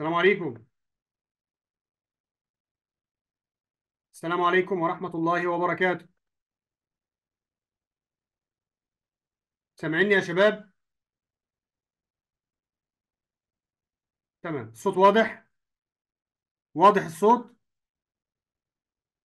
السلام عليكم السلام عليكم ورحمة الله وبركاته سامعيني يا شباب تمام الصوت واضح واضح الصوت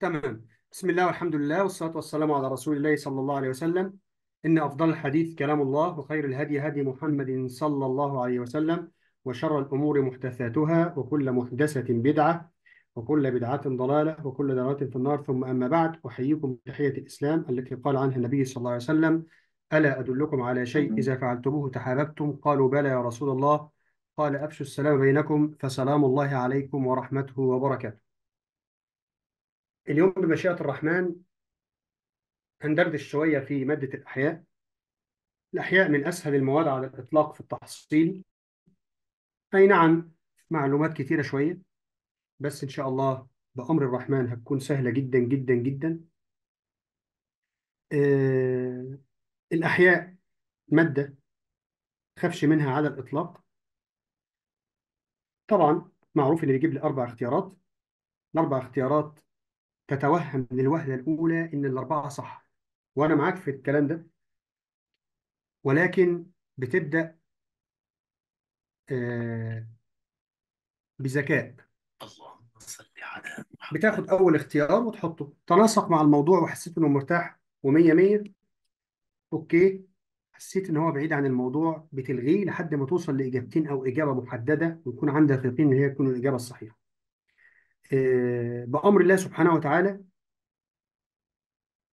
تمام بسم الله والحمد لله والصلاة والسلام على رسول الله صلى الله عليه وسلم إن أفضل الحديث كلام الله وخير الهدي هدي محمد صلى الله عليه وسلم وشر الأمور محدثاتها وكل محدثة بدعة وكل بدعة ضلالة وكل ضلالة في النار ثم أما بعد أحييكم بتحية الإسلام التي قال عنها النبي صلى الله عليه وسلم ألا أدلكم على شيء إذا فعلتموه تحاببتم قالوا بلى يا رسول الله قال أفشوا السلام بينكم فسلام الله عليكم ورحمته وبركاته اليوم بمشيئة الرحمن هندردش شوية في مادة الأحياء الأحياء من أسهل المواد على الإطلاق في التحصيل أي نعم معلومات كتيرة شوية بس إن شاء الله بأمر الرحمن هتكون سهلة جدا جدا جدا آه الأحياء مادة خفش منها على الإطلاق طبعا معروف إن بيجيب لي أربع اختيارات الأربع اختيارات تتوهم للوهلة الأولى إن الأربعة صح وأنا معاك في الكلام ده ولكن بتبدأ آه، بذكاء اللهم صل على محمد بتاخد أول اختيار وتحطه تناسق مع الموضوع وحسيت إنه مرتاح ومية مية أوكي حسيت إن هو بعيد عن الموضوع بتلغيه لحد ما توصل لإجابتين أو إجابة محددة ويكون عندك يقين إن هي تكون الإجابة الصحيحة آه، بأمر الله سبحانه وتعالى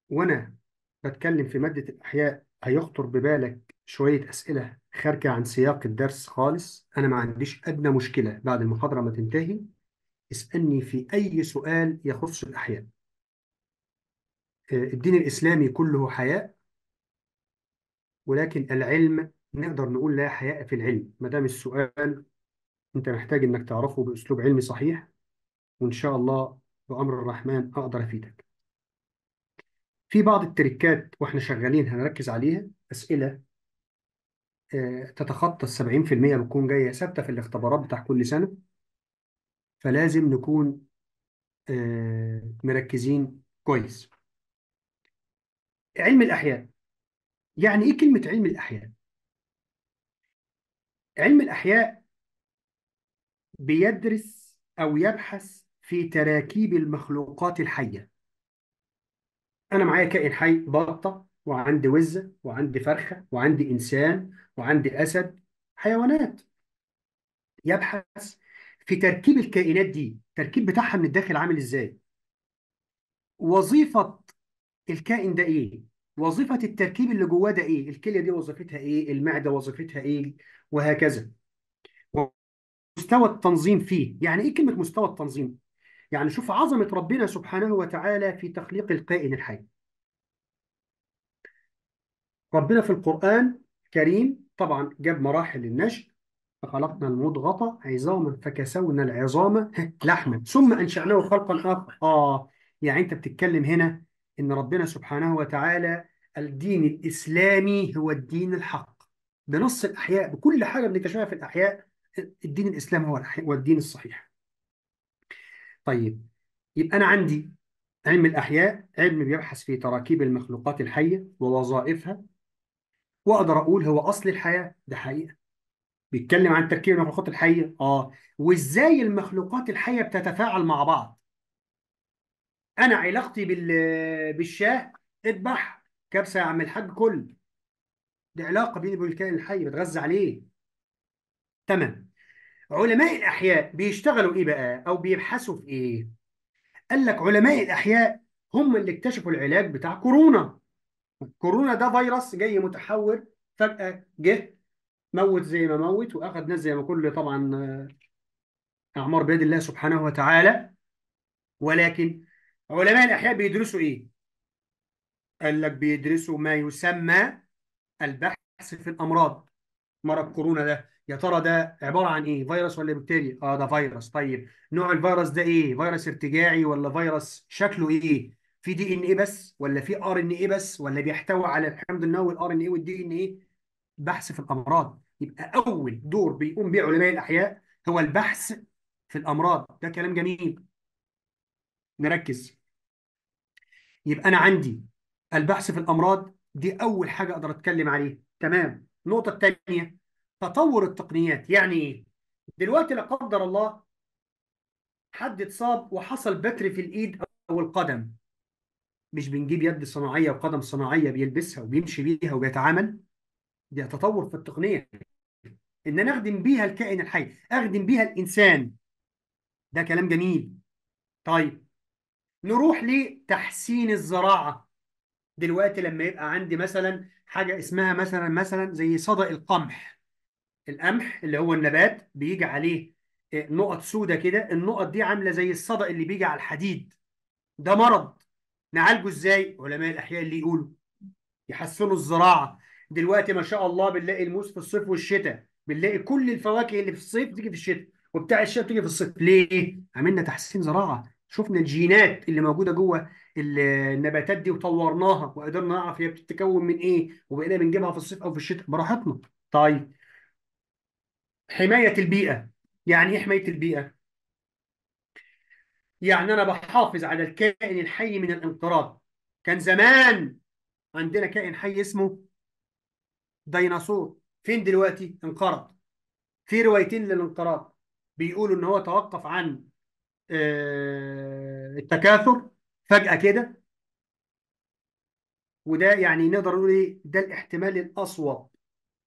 وأنا بتكلم في مادة الأحياء هيخطر ببالك شوية أسئلة خارجة عن سياق الدرس خالص أنا ما عنديش أدنى مشكلة بعد المحاضرة ما تنتهي اسألني في أي سؤال يخص الأحياء آه، الدين الإسلامي كله حياء ولكن العلم نقدر نقول لا حياء في العلم ما دام السؤال أنت محتاج إنك تعرفه بأسلوب علمي صحيح وإن شاء الله بأمر الرحمن أقدر أفيدك في بعض التركات وإحنا شغالين هنركز عليها أسئلة تتخطى ال 70% بتكون جايه ثابته في الاختبارات بتاع كل سنه فلازم نكون آه، مركزين كويس علم الاحياء يعني ايه كلمه علم الاحياء علم الاحياء بيدرس او يبحث في تراكيب المخلوقات الحيه انا معايا كائن حي بطه وعندي وزة وعندي فرخة وعندي إنسان وعندي أسد حيوانات يبحث في تركيب الكائنات دي التركيب بتاعها من الداخل عامل إزاي وظيفة الكائن ده إيه وظيفة التركيب اللي جواه ده إيه الكلية دي وظيفتها إيه المعدة وظيفتها إيه وهكذا مستوى التنظيم فيه يعني إيه كلمة مستوى التنظيم يعني شوف عظمة ربنا سبحانه وتعالى في تخليق الكائن الحي ربنا في القرآن الكريم طبعا جاب مراحل النشأ فخلقنا المضغة عظاما فكسونا العظام لحما ثم أنشأناه خلقا آخر آه يعني أنت بتتكلم هنا إن ربنا سبحانه وتعالى الدين الإسلامي هو الدين الحق بنص الأحياء بكل حاجة بنكتشفها في الأحياء الدين الإسلامي هو الأحياء والدين الصحيح طيب يبقى أنا عندي علم الأحياء علم بيبحث في تراكيب المخلوقات الحية ووظائفها واقدر اقول هو اصل الحياه ده حقيقه بيتكلم عن تركيب المخلوقات الحيه اه وازاي المخلوقات الحيه بتتفاعل مع بعض انا علاقتي بال بالشاه اذبح كبسه يا عم الحاج كل دي علاقه بيني وبين الكائن الحي بتغذى عليه تمام علماء الاحياء بيشتغلوا ايه بقى او بيبحثوا في ايه قال لك علماء الاحياء هم اللي اكتشفوا العلاج بتاع كورونا كورونا ده فيروس جاي متحور فجأة جه موت زي ما موت واخد ناس زي ما كل طبعا آه، اعمار بيد الله سبحانه وتعالى ولكن علماء الاحياء بيدرسوا ايه؟ قال لك بيدرسوا ما يسمى البحث في الامراض مرض كورونا ده يا ترى ده عباره عن ايه؟ فيروس ولا بكتيريا؟ اه ده فيروس طيب نوع الفيروس ده ايه؟ فيروس ارتجاعي ولا فيروس شكله ايه؟ في دي ان ايه بس ولا في ار ان ايه بس ولا بيحتوي على الحمض النووي الار ان ايه والدي ان ايه بحث في الامراض يبقى اول دور بيقوم به علماء الاحياء هو البحث في الامراض ده كلام جميل نركز يبقى انا عندي البحث في الامراض دي اول حاجه اقدر اتكلم عليها تمام النقطه الثانيه تطور التقنيات يعني ايه دلوقتي لا قدر الله حد اتصاب وحصل بتر في الايد او القدم مش بنجيب يد صناعية وقدم صناعية بيلبسها وبيمشي بيها وبيتعامل ده تطور في التقنية إن أنا أخدم بيها الكائن الحي أخدم بيها الإنسان ده كلام جميل طيب نروح لتحسين الزراعة دلوقتي لما يبقى عندي مثلا حاجة اسمها مثلا مثلا زي صدأ القمح القمح اللي هو النبات بيجي عليه آه، نقط سودة كده النقط دي عاملة زي الصدأ اللي بيجي على الحديد ده مرض نعالجه ازاي علماء الاحياء اللي يقولوا يحسنوا الزراعه دلوقتي ما شاء الله بنلاقي الموز في الصيف والشتاء بنلاقي كل الفواكه اللي في الصيف تيجي في الشتاء وبتاع الشتاء تيجي في الصيف ليه عملنا تحسين زراعه شفنا الجينات اللي موجوده جوه النباتات دي وطورناها وقدرنا نعرف هي بتتكون من ايه وبقينا بنجيبها في الصيف او في الشتاء براحتنا طيب حمايه البيئه يعني ايه حمايه البيئه يعني أنا بحافظ على الكائن الحي من الانقراض كان زمان عندنا كائن حي اسمه ديناصور فين دلوقتي انقرض في روايتين للانقراض بيقولوا ان هو توقف عن آه، التكاثر فجأة كده وده يعني نقدر نقول ايه ده الاحتمال الاصوب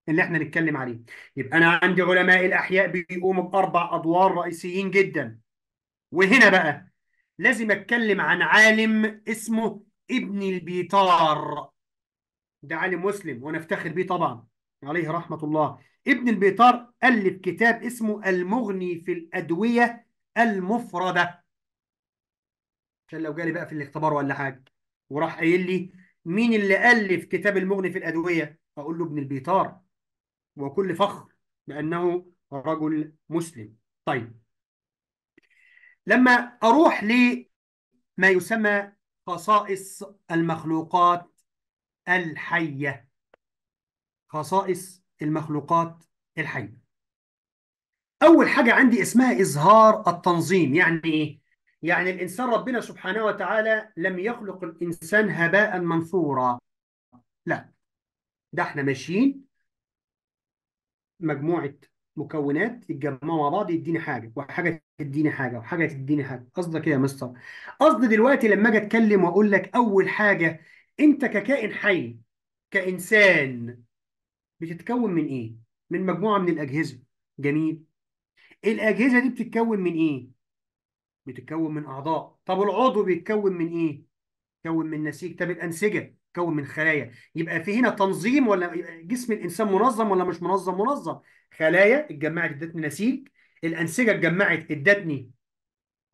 اللي احنا نتكلم عليه يبقى انا عندي علماء الاحياء بيقوموا باربع ادوار رئيسيين جدا وهنا بقى لازم اتكلم عن عالم اسمه ابن البيطار ده عالم مسلم وانا افتخر بيه طبعا عليه رحمه الله ابن البيطار الف كتاب اسمه المغني في الادويه المفرده عشان لو جالي بقى في الاختبار ولا حاجه وراح قايل لي مين اللي الف كتاب المغني في الادويه اقول له ابن البيطار وكل فخر بانه رجل مسلم طيب لما أروح لما يسمى خصائص المخلوقات الحية خصائص المخلوقات الحية أول حاجة عندي اسمها إظهار التنظيم يعني إيه؟ يعني الإنسان ربنا سبحانه وتعالى لم يخلق الإنسان هباء منثورا لا ده احنا ماشيين مجموعة مكونات يتجمعوا مع بعض يديني حاجه وحاجه تديني حاجه وحاجه تديني حاجه قصدك ايه يا مستر قصدي دلوقتي لما اجي اتكلم واقول لك اول حاجه انت ككائن حي كانسان بتتكون من ايه من مجموعه من الاجهزه جميل الاجهزه دي بتتكون من ايه بتتكون من اعضاء طب العضو بيتكون من ايه بيتكون من نسيج طب الانسجه تتكون من خلايا يبقى في هنا تنظيم ولا جسم الانسان منظم ولا مش منظم منظم خلايا اتجمعت ادتني نسيج الانسجه اتجمعت ادتني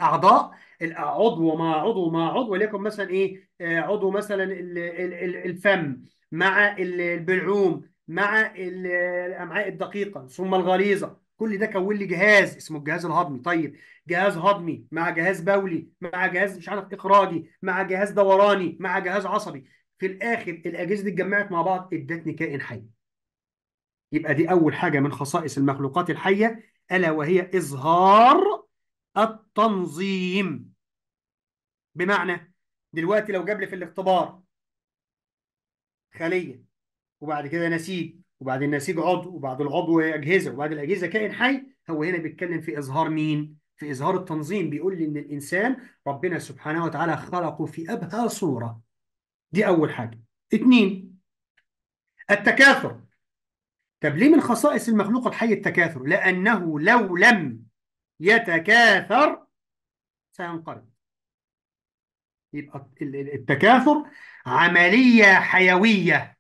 اعضاء عضو مع عضو مع عضو وليكن مثلا ايه آه، عضو مثلا الفم مع البلعوم مع الامعاء الدقيقه ثم الغليظه كل ده كون لي جهاز اسمه الجهاز الهضمي طيب جهاز هضمي مع جهاز بولي مع جهاز مش عارف اخراجي مع جهاز دوراني مع جهاز عصبي في الاخر الاجهزه دي اتجمعت مع بعض ادتني كائن حي يبقى دي اول حاجه من خصائص المخلوقات الحيه الا وهي اظهار التنظيم بمعنى دلوقتي لو جاب لي في الاختبار خليه وبعد كده نسيج وبعد النسيج عضو وبعد العضو اجهزه وبعد الاجهزه كائن حي هو هنا بيتكلم في اظهار مين في اظهار التنظيم بيقول لي ان الانسان ربنا سبحانه وتعالى خلقه في ابهى صوره دي أول حاجة اتنين التكاثر طب ليه من خصائص المخلوق الحي التكاثر؟ لأنه لو لم يتكاثر سينقرض يبقى التكاثر عملية حيوية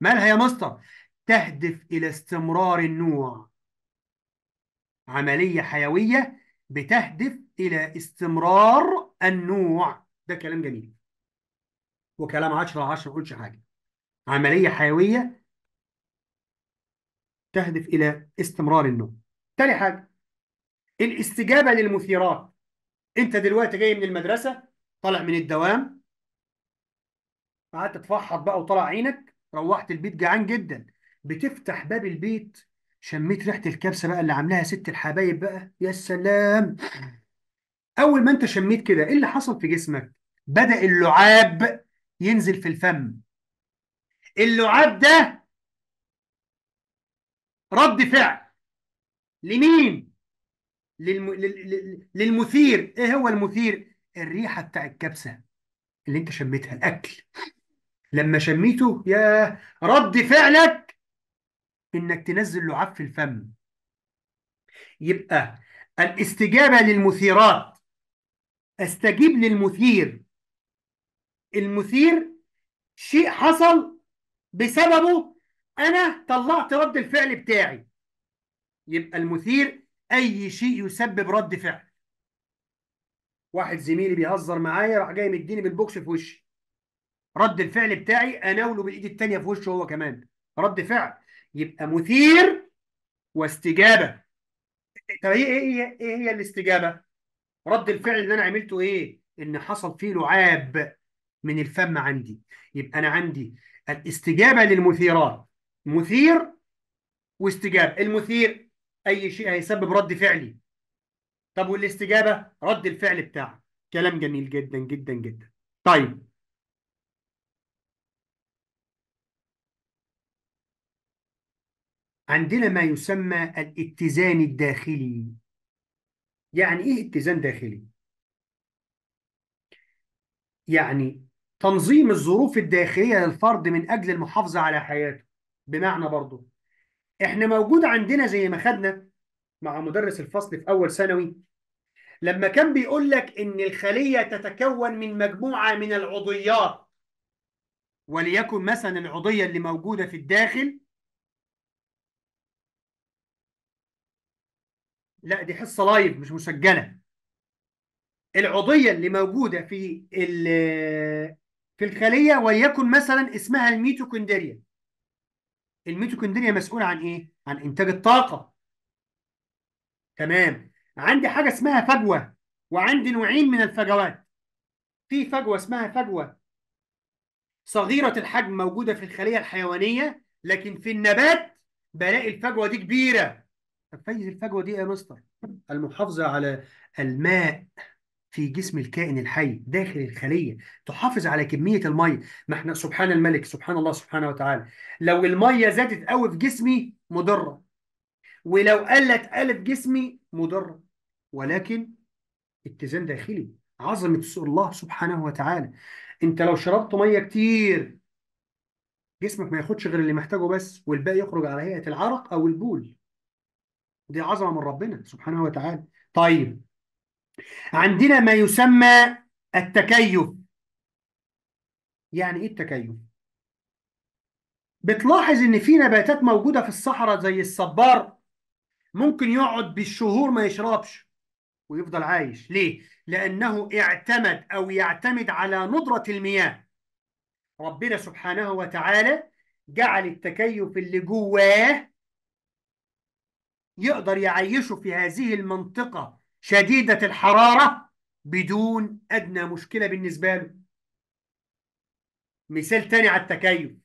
مالها يا مستر؟ تهدف إلى استمرار النوع عملية حيوية بتهدف إلى استمرار النوع ده كلام جميل وكلام 10 على 10 ما يقولش حاجه عمليه حيويه تهدف الى استمرار النوم تاني حاجه الاستجابه للمثيرات انت دلوقتي جاي من المدرسه طالع من الدوام قعدت تفحط بقى وطلع عينك روحت البيت جعان جدا بتفتح باب البيت شميت ريحه الكبسه بقى اللي عاملاها ست الحبايب بقى يا سلام اول ما انت شميت كده ايه اللي حصل في جسمك بدا اللعاب ينزل في الفم اللعاب ده رد فعل لمين للم... لل... للمثير ايه هو المثير الريحه بتاع الكبسه اللي انت شميتها الاكل لما شميته يا رد فعلك انك تنزل لعاب في الفم يبقى الاستجابه للمثيرات استجيب للمثير المثير شيء حصل بسببه انا طلعت رد الفعل بتاعي يبقى المثير اي شيء يسبب رد فعل واحد زميلي بيهزر معايا راح جاي مديني بالبوكس في وشي رد الفعل بتاعي اناوله بالايد التانيه في وشه هو كمان رد فعل يبقى مثير واستجابه طب ايه هي ايه هي الاستجابه رد الفعل اللي انا عملته ايه ان حصل فيه لعاب من الفم عندي يبقى أنا عندي الاستجابة للمثيرات مثير واستجابة المثير أي شيء هيسبب رد فعلي طب والاستجابة رد الفعل بتاعه كلام جميل جدا جدا جدا طيب عندنا ما يسمى الاتزان الداخلي يعني ايه اتزان داخلي يعني تنظيم الظروف الداخلية للفرد من أجل المحافظة على حياته بمعنى برضه إحنا موجود عندنا زي ما خدنا مع مدرس الفصل في أول ثانوي لما كان بيقول لك إن الخلية تتكون من مجموعة من العضيات وليكن مثلا العضية اللي موجودة في الداخل لا دي حصة لايف مش مسجلة العضية اللي موجودة في في الخلية وليكن مثلا اسمها الميتوكوندريا الميتوكوندريا مسؤولة عن إيه؟ عن إنتاج الطاقة تمام عندي حاجة اسمها فجوة وعندي نوعين من الفجوات في فجوة اسمها فجوة صغيرة الحجم موجودة في الخلية الحيوانية لكن في النبات بلاقي الفجوة دي كبيرة طب فايز الفجوة دي يا مستر؟ المحافظة على الماء في جسم الكائن الحي داخل الخلية تحافظ على كمية المية ما احنا سبحان الملك سبحان الله سبحانه وتعالى لو المية زادت قوي في جسمي مضرة ولو قلت قلت جسمي مضرة ولكن اتزان داخلي عظمة الله سبحانه وتعالى انت لو شربت مية كتير جسمك ما ياخدش غير اللي محتاجه بس والباقي يخرج على هيئة العرق أو البول دي عظمة من ربنا سبحانه وتعالى طيب عندنا ما يسمى التكيف يعني ايه التكيف بتلاحظ ان في نباتات موجوده في الصحراء زي الصبار ممكن يقعد بالشهور ما يشربش ويفضل عايش ليه لانه اعتمد او يعتمد على ندره المياه ربنا سبحانه وتعالى جعل التكيف اللي جواه يقدر يعيشه في هذه المنطقه شديدة الحرارة بدون أدنى مشكلة بالنسبة له مثال تاني على التكيف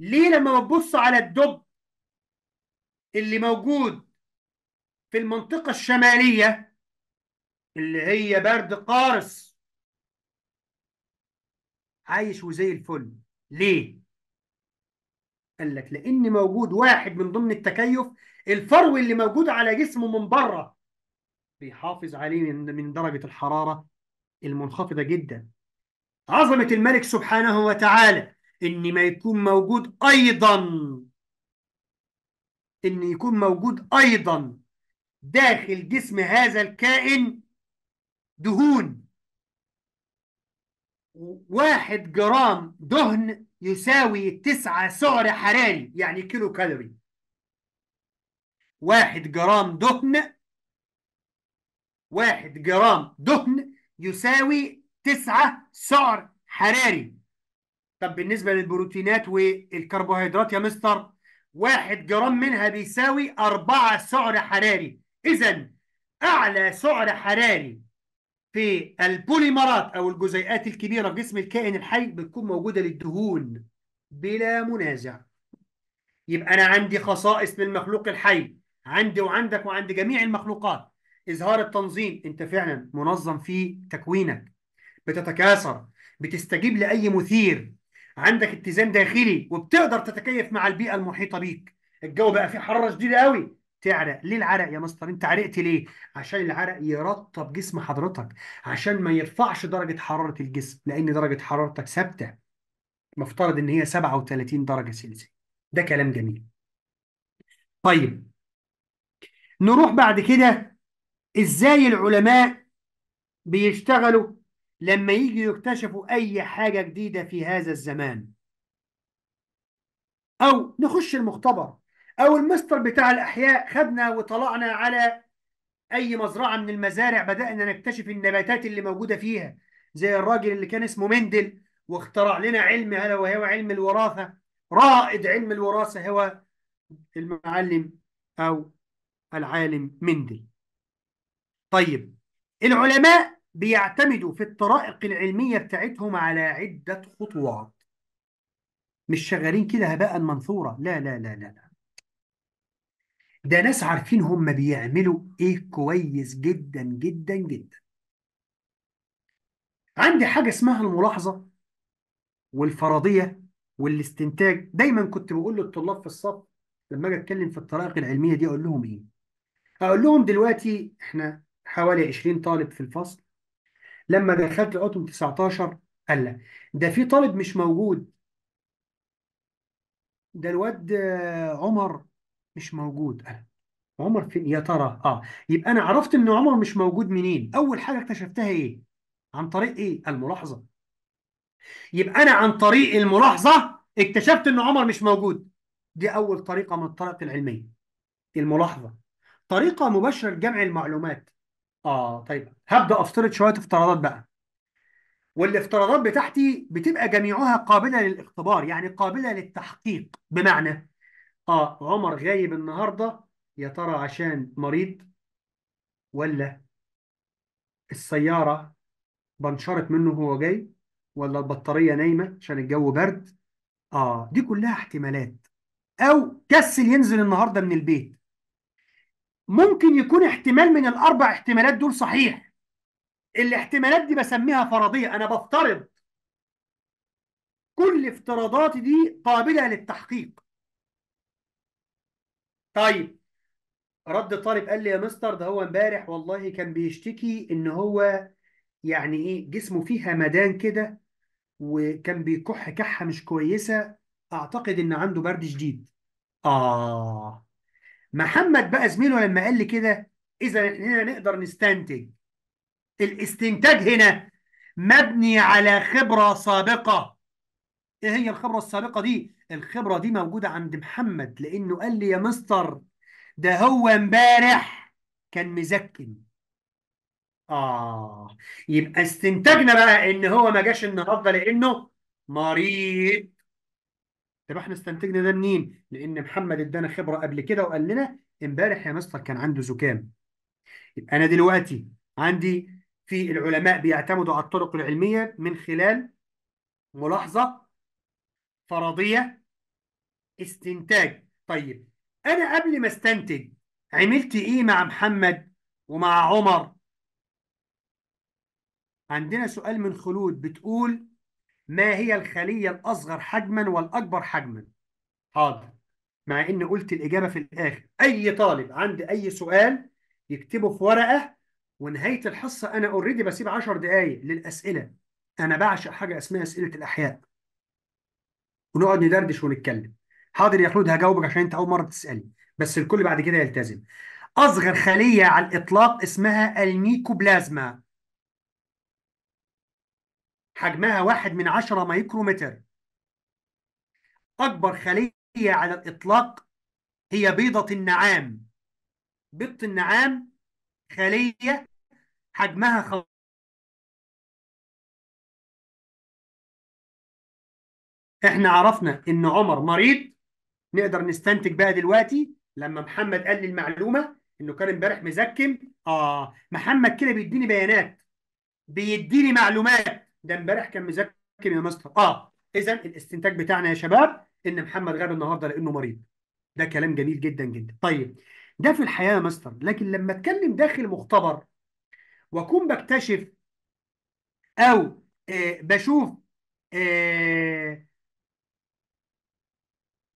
ليه لما بتبص على الدب اللي موجود في المنطقة الشمالية اللي هي برد قارس عايش وزي الفل ليه؟ قال لك لأن موجود واحد من ضمن التكيف الفرو اللي موجود على جسمه من بره بيحافظ عليه من درجة الحرارة المنخفضة جدا عظمة الملك سبحانه وتعالى إن ما يكون موجود أيضا إن يكون موجود أيضا داخل جسم هذا الكائن دهون واحد جرام دهن يساوي تسعة سعر حراري يعني كيلو كالوري واحد جرام دهن واحد جرام دهن يساوي تسعة سعر حراري طب بالنسبة للبروتينات والكربوهيدرات يا مستر واحد جرام منها بيساوي أربعة سعر حراري إذا أعلى سعر حراري في البوليمرات أو الجزيئات الكبيرة في جسم الكائن الحي بتكون موجودة للدهون بلا منازع يبقى أنا عندي خصائص للمخلوق الحي عندي وعندك وعند جميع المخلوقات إظهار التنظيم أنت فعلا منظم في تكوينك بتتكاثر بتستجيب لأي مثير عندك اتزان داخلي وبتقدر تتكيف مع البيئة المحيطة بيك الجو بقى فيه حرارة شديدة قوي تعرق ليه العرق يا مستر انت عرقت ليه عشان العرق يرطب جسم حضرتك عشان ما يرفعش درجة حرارة الجسم لأن درجة حرارتك ثابتة مفترض ان هي 37 درجة سلسيوس ده كلام جميل طيب نروح بعد كده ازاي العلماء بيشتغلوا لما يجي يكتشفوا اي حاجة جديدة في هذا الزمان او نخش المختبر او المستر بتاع الاحياء خدنا وطلعنا على اي مزرعة من المزارع بدأنا نكتشف النباتات اللي موجودة فيها زي الراجل اللي كان اسمه مندل واخترع لنا علم هذا وهو علم الوراثة رائد علم الوراثة هو المعلم أو العالم مندل طيب العلماء بيعتمدوا في الطرائق العلمية بتاعتهم على عدة خطوات مش شغالين كده هباء منثورا لا لا لا لا ده ناس عارفين هم بيعملوا ايه كويس جدا جدا جدا عندي حاجة اسمها الملاحظة والفرضية والاستنتاج دايما كنت بقول للطلاب في الصف لما اجي اتكلم في الطرائق العلمية دي اقول لهم ايه اقول لهم دلوقتي احنا حوالي 20 طالب في الفصل لما دخلت لقيتهم 19 قال لا ده في طالب مش موجود ده الواد عمر مش موجود قال عمر فين يا ترى اه يبقى انا عرفت ان عمر مش موجود منين اول حاجه اكتشفتها ايه عن طريق ايه الملاحظه يبقى انا عن طريق الملاحظه اكتشفت ان عمر مش موجود دي اول طريقه من الطرق العلميه الملاحظه طريقه مباشره لجمع المعلومات اه طيب هبدأ افترض شوية افتراضات بقى والافتراضات بتاعتي بتبقى جميعها قابلة للاختبار يعني قابلة للتحقيق بمعنى اه عمر غايب النهاردة يا ترى عشان مريض ولا السيارة بنشرت منه وهو جاي ولا البطارية نايمة عشان الجو برد اه دي كلها احتمالات او كسل ينزل النهارده من البيت ممكن يكون احتمال من الاربع احتمالات دول صحيح الاحتمالات دي بسميها فرضيه انا بفترض كل افتراضاتي دي قابله للتحقيق طيب رد طالب قال لي يا مستر ده هو امبارح والله كان بيشتكي ان هو يعني ايه جسمه فيه همدان كده وكان بيكح كحه مش كويسه اعتقد ان عنده برد شديد اه محمد بقى زميله لما قال لي كده اذا هنا نقدر نستنتج الاستنتاج هنا مبني على خبرة سابقة ايه هي الخبرة السابقة دي؟ الخبرة دي موجودة عند محمد لأنه قال لي يا مستر ده هو امبارح كان مزكن آه يبقى استنتاجنا بقى إن هو ما جاش النهاردة لأنه مريض طب احنا استنتجنا ده منين؟ لان محمد ادانا خبره قبل كده وقال لنا امبارح يا مستر كان عنده زكام. يبقى انا دلوقتي عندي في العلماء بيعتمدوا على الطرق العلميه من خلال ملاحظه فرضيه استنتاج. طيب انا قبل ما استنتج عملت ايه مع محمد ومع عمر؟ عندنا سؤال من خلود بتقول ما هي الخلية الأصغر حجما والأكبر حجما حاضر مع إن قلت الإجابة في الآخر أي طالب عنده أي سؤال يكتبه في ورقة ونهاية الحصة أنا أوريدي بسيب 10 دقايق للأسئلة أنا بعشق حاجة اسمها أسئلة الأحياء ونقعد ندردش ونتكلم حاضر يا خلود هجاوبك عشان أنت أول مرة تسألني بس الكل بعد كده يلتزم أصغر خلية على الإطلاق اسمها الميكوبلازما حجمها واحد من عشرة مايكرومتر أكبر خلية على الإطلاق هي بيضة النعام بيضة النعام خلية حجمها خل... احنا عرفنا ان عمر مريض نقدر نستنتج بقى دلوقتي لما محمد قال لي المعلومه انه كان امبارح مزكم اه محمد كده بيديني بيانات بيديني معلومات ده امبارح كان مذاكر يا مستر اه اذا الاستنتاج بتاعنا يا شباب ان محمد غاب النهارده لانه مريض ده كلام جميل جدا جدا طيب ده في الحياه يا مستر لكن لما اتكلم داخل مختبر واكون بكتشف او آه بشوف آه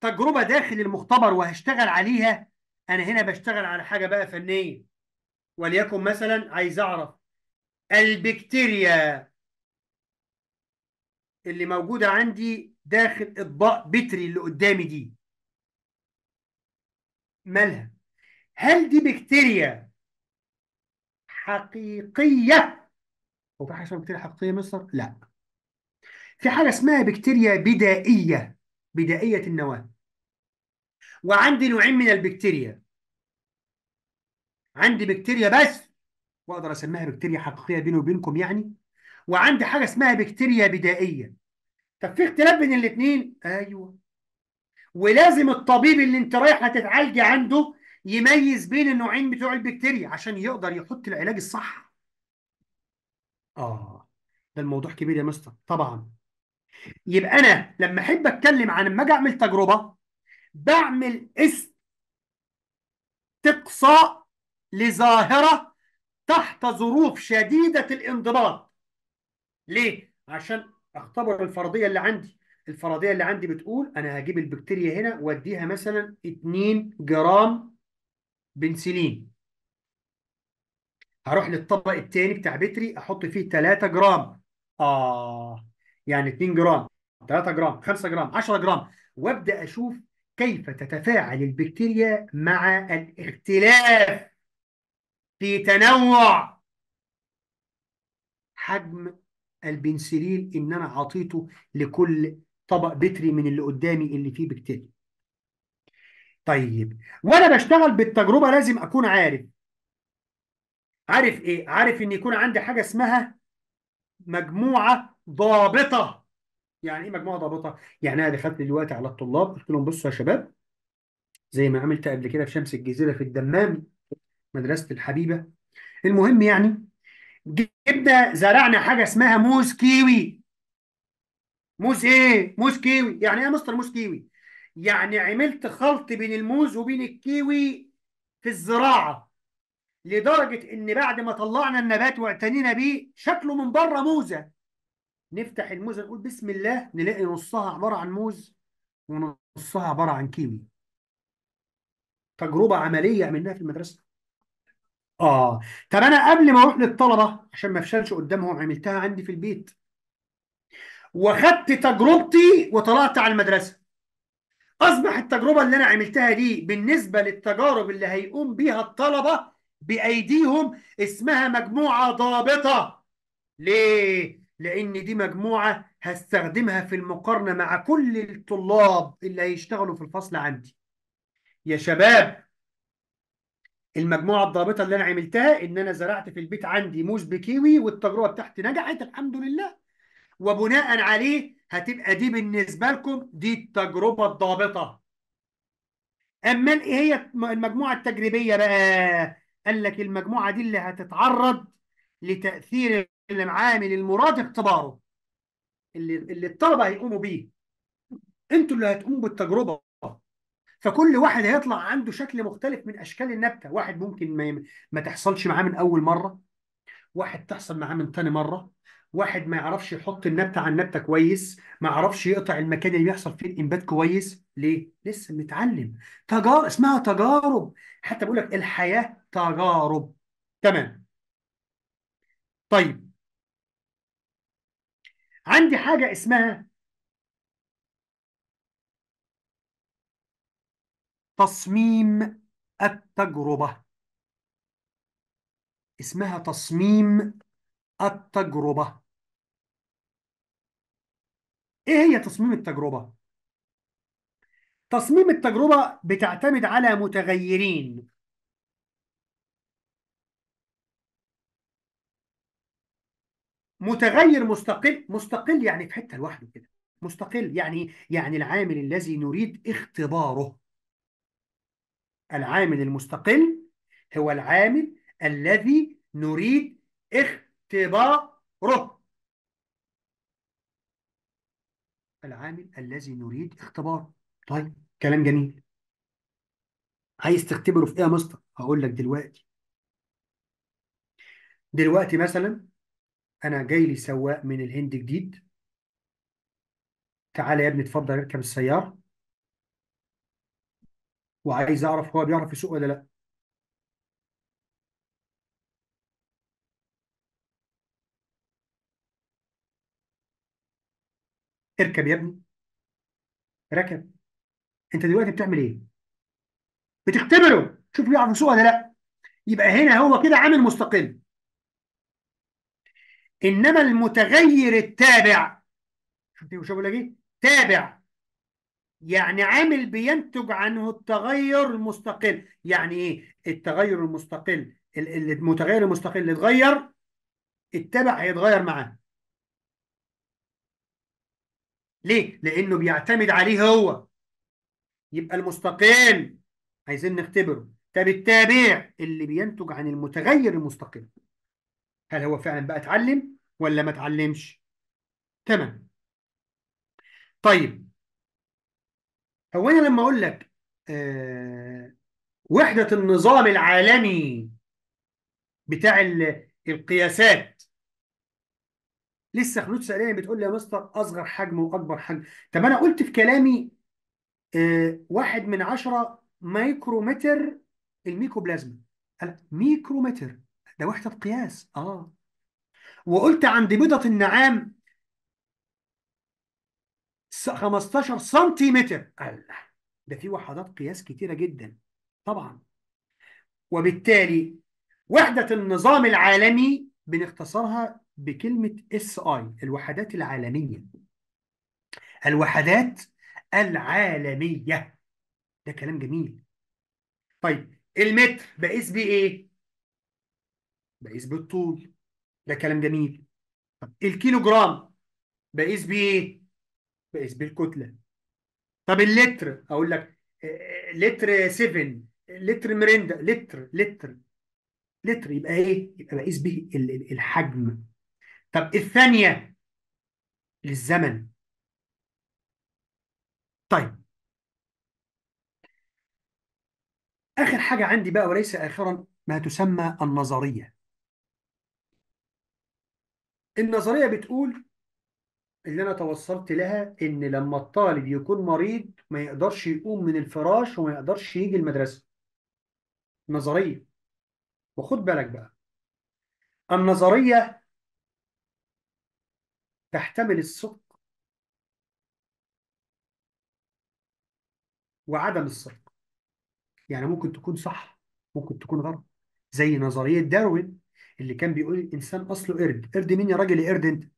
تجربه داخل المختبر وهشتغل عليها انا هنا بشتغل على حاجه بقى فنيه وليكن مثلا عايز اعرف البكتيريا اللي موجودة عندي داخل اطباق بتري اللي قدامي دي مالها هل دي بكتيريا حقيقية هو في حاجة اسمها بكتيريا حقيقية مصر؟ لا في حاجة اسمها بكتيريا بدائية بدائية النواة وعندي نوعين من البكتيريا عندي بكتيريا بس واقدر اسميها بكتيريا حقيقية بيني وبينكم يعني وعندي حاجه اسمها بكتيريا بدائيه طب في اختلاف بين الاثنين ايوه ولازم الطبيب اللي انت رايح هتتعالج عنده يميز بين النوعين بتوع البكتيريا عشان يقدر يحط العلاج الصح اه ده الموضوع كبير يا مستر طبعا يبقى انا لما احب اتكلم عن لما اجي اعمل تجربه بعمل استقصاء لظاهره تحت ظروف شديده الانضباط ليه؟ عشان اختبر الفرضيه اللي عندي الفرضيه اللي عندي بتقول انا هجيب البكتيريا هنا واديها مثلا 2 جرام بنسلين هروح للطبق الثاني بتاع بتري احط فيه 3 جرام اه يعني 2 جرام 3 جرام 5 جرام 10 جرام وابدا اشوف كيف تتفاعل البكتيريا مع الاختلاف في تنوع حجم البنسلين ان انا عطيته لكل طبق بتري من اللي قدامي اللي فيه بكتيريا طيب وانا بشتغل بالتجربه لازم اكون عارف عارف ايه عارف ان يكون عندي حاجه اسمها مجموعه ضابطه يعني ايه مجموعه ضابطه يعني انا دخلت دلوقتي على الطلاب قلت لهم بصوا يا شباب زي ما عملت قبل كده في شمس الجزيره في الدمام مدرسه الحبيبه المهم يعني جبنا زرعنا حاجه اسمها موز كيوي موز ايه موز كيوي يعني ايه يا مستر موز كيوي يعني عملت خلط بين الموز وبين الكيوي في الزراعه لدرجه ان بعد ما طلعنا النبات واعتنينا بيه شكله من بره موزه نفتح الموزه نقول بسم الله نلاقي نصها عباره عن موز ونصها عباره عن كيوي تجربه عمليه عملناها في المدرسه اه طب انا قبل ما اروح للطلبه عشان ما افشلش قدامهم عملتها عندي في البيت واخدت تجربتي وطلعت على المدرسه اصبح التجربه اللي انا عملتها دي بالنسبه للتجارب اللي هيقوم بيها الطلبه بايديهم اسمها مجموعه ضابطه ليه لان دي مجموعه هستخدمها في المقارنه مع كل الطلاب اللي هيشتغلوا في الفصل عندي يا شباب المجموعه الضابطه اللي انا عملتها ان انا زرعت في البيت عندي موز بكيوي والتجربه بتاعتي نجحت الحمد لله وبناء عليه هتبقى دي بالنسبه لكم دي التجربه الضابطه اما ايه هي المجموعه التجريبيه بقى قال لك المجموعه دي اللي هتتعرض لتاثير العامل المراد اختباره اللي, اللي الطلبه هيقوموا بيه انتوا اللي هتقوموا بالتجربه فكل واحد هيطلع عنده شكل مختلف من اشكال النبته واحد ممكن ما, ما تحصلش معاه من اول مره واحد تحصل معاه من ثاني مره واحد ما يعرفش يحط النبته على النبته كويس ما يعرفش يقطع المكان اللي بيحصل فيه الانبات كويس ليه لسه بنتعلم تجارب اسمها تجارب حتى بقول لك الحياه تجارب تمام طيب عندي حاجه اسمها تصميم التجربة اسمها تصميم التجربة ايه هي تصميم التجربة؟ تصميم التجربة بتعتمد على متغيرين متغير مستقل مستقل يعني في حتة لوحده كده مستقل يعني يعني العامل الذي نريد اختباره العامل المستقل هو العامل الذي نريد اختباره العامل الذي نريد اختباره طيب كلام جميل عايز تختبره في ايه يا مستر هقول لك دلوقتي دلوقتي مثلا انا جاي لي سواق من الهند جديد تعالى يا ابني اتفضل اركب السياره وعايز اعرف هو بيعرف يسوق ولا لا اركب يا ابني ركب انت دلوقتي بتعمل ايه بتختبره شوف بيعرف يسوق ولا لا يبقى هنا هو كده عامل مستقل انما المتغير التابع شفت شوف لك ايه تابع يعني عامل بينتج عنه التغير المستقل يعني ايه التغير المستقل المتغير المستقل اللي اتغير التبع هيتغير معاه ليه لانه بيعتمد عليه هو يبقى المستقل عايزين نختبره طب التابع اللي بينتج عن المتغير المستقل هل هو فعلا بقى اتعلم ولا ما اتعلمش تمام طيب هو انا لما اقول لك آه، وحده النظام العالمي بتاع القياسات لسه خلود سألاني بتقول لي يا مستر اصغر حجم واكبر حجم طب انا قلت في كلامي آه، واحد من عشرة مايكرومتر الميكوبلازما ميكرومتر ده وحده قياس اه وقلت عند بيضه النعام 15 سنتيمتر الله ده في وحدات قياس كتيره جدا طبعا وبالتالي وحده النظام العالمي بنختصرها بكلمه اس اي الوحدات العالميه الوحدات العالميه ده كلام جميل طيب المتر بقيس بيه ايه بقيس بالطول ده كلام جميل طب الكيلو جرام بقيس بيه ايه بقيس بالكتله طب اللتر اقول لك آه، آه، لتر 7 لتر مريندا لتر لتر لتر يبقى ايه؟ يبقى بقيس به الحجم طب الثانيه للزمن طيب اخر حاجه عندي بقى وليس اخرا ما تسمى النظريه النظريه بتقول اللي انا توصلت لها ان لما الطالب يكون مريض ما يقدرش يقوم من الفراش وما يقدرش يجي المدرسه نظريه وخد بالك بقى النظريه تحتمل الصدق وعدم الصدق يعني ممكن تكون صح ممكن تكون غلط زي نظريه داروين اللي كان بيقول الانسان اصله قرد قرد مين يا راجل قرد انت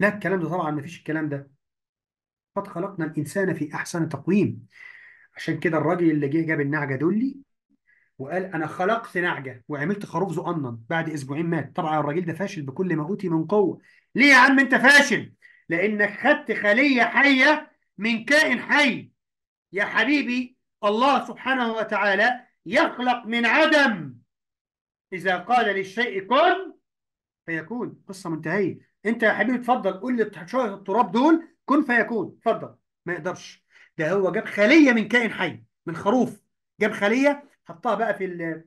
لا الكلام ده طبعا مفيش الكلام ده قد خلقنا الإنسان في أحسن تقويم عشان كده الراجل اللي جه جاب النعجة دولي وقال أنا خلقت نعجة وعملت خروف زقنن بعد أسبوعين مات طبعا الراجل ده فاشل بكل ما أوتي من قوة ليه يا عم أنت فاشل؟ لأنك خدت خلية حية من كائن حي يا حبيبي الله سبحانه وتعالى يخلق من عدم إذا قال للشيء كن فيكون قصة منتهية انت يا حبيبي اتفضل قول لي شويه التراب دول كن فيكون اتفضل ما يقدرش ده هو جاب خليه من كائن حي من خروف جاب خليه حطها بقى في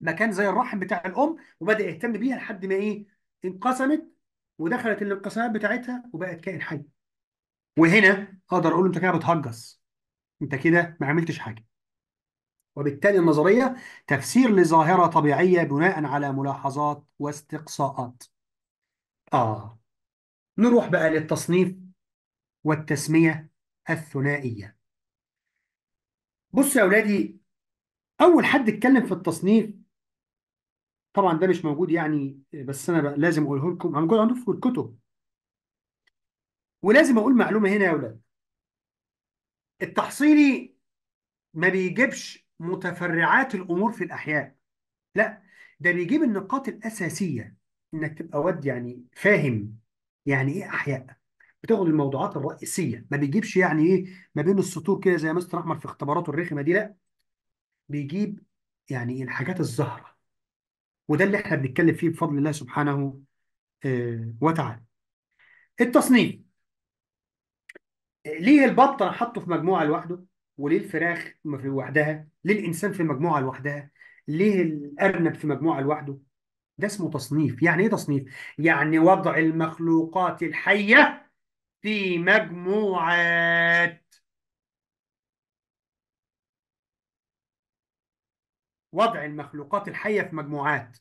مكان زي الرحم بتاع الام وبدا يهتم بيها لحد ما ايه انقسمت ودخلت الانقسامات بتاعتها وبقت كائن حي وهنا اقدر اقول انت كده بتهجص انت كده ما عملتش حاجه وبالتالي النظريه تفسير لظاهره طبيعيه بناء على ملاحظات واستقصاءات آه نروح بقى للتصنيف والتسمية الثنائية بصوا يا أولادي أول حد اتكلم في التصنيف طبعا ده مش موجود يعني بس أنا بقى لازم أقوله لكم موجود عندكم في الكتب ولازم أقول معلومة هنا يا أولاد التحصيلي ما بيجيبش متفرعات الأمور في الأحياء لا ده بيجيب النقاط الأساسية انك تبقى واد يعني فاهم يعني ايه احياء بتاخد الموضوعات الرئيسيه ما بيجيبش يعني ايه ما بين السطور كده زي مستر احمد في اختباراته الرخمه دي لا بيجيب يعني الحاجات الزهره وده اللي احنا بنتكلم فيه بفضل الله سبحانه آه، وتعالى التصنيف ليه البط انا حاطه في مجموعه لوحده وليه الفراخ في لوحدها ليه الانسان في مجموعه لوحدها ليه الارنب في مجموعه لوحده ده اسمه تصنيف يعني ايه تصنيف يعني وضع المخلوقات الحية في مجموعات وضع المخلوقات الحية في مجموعات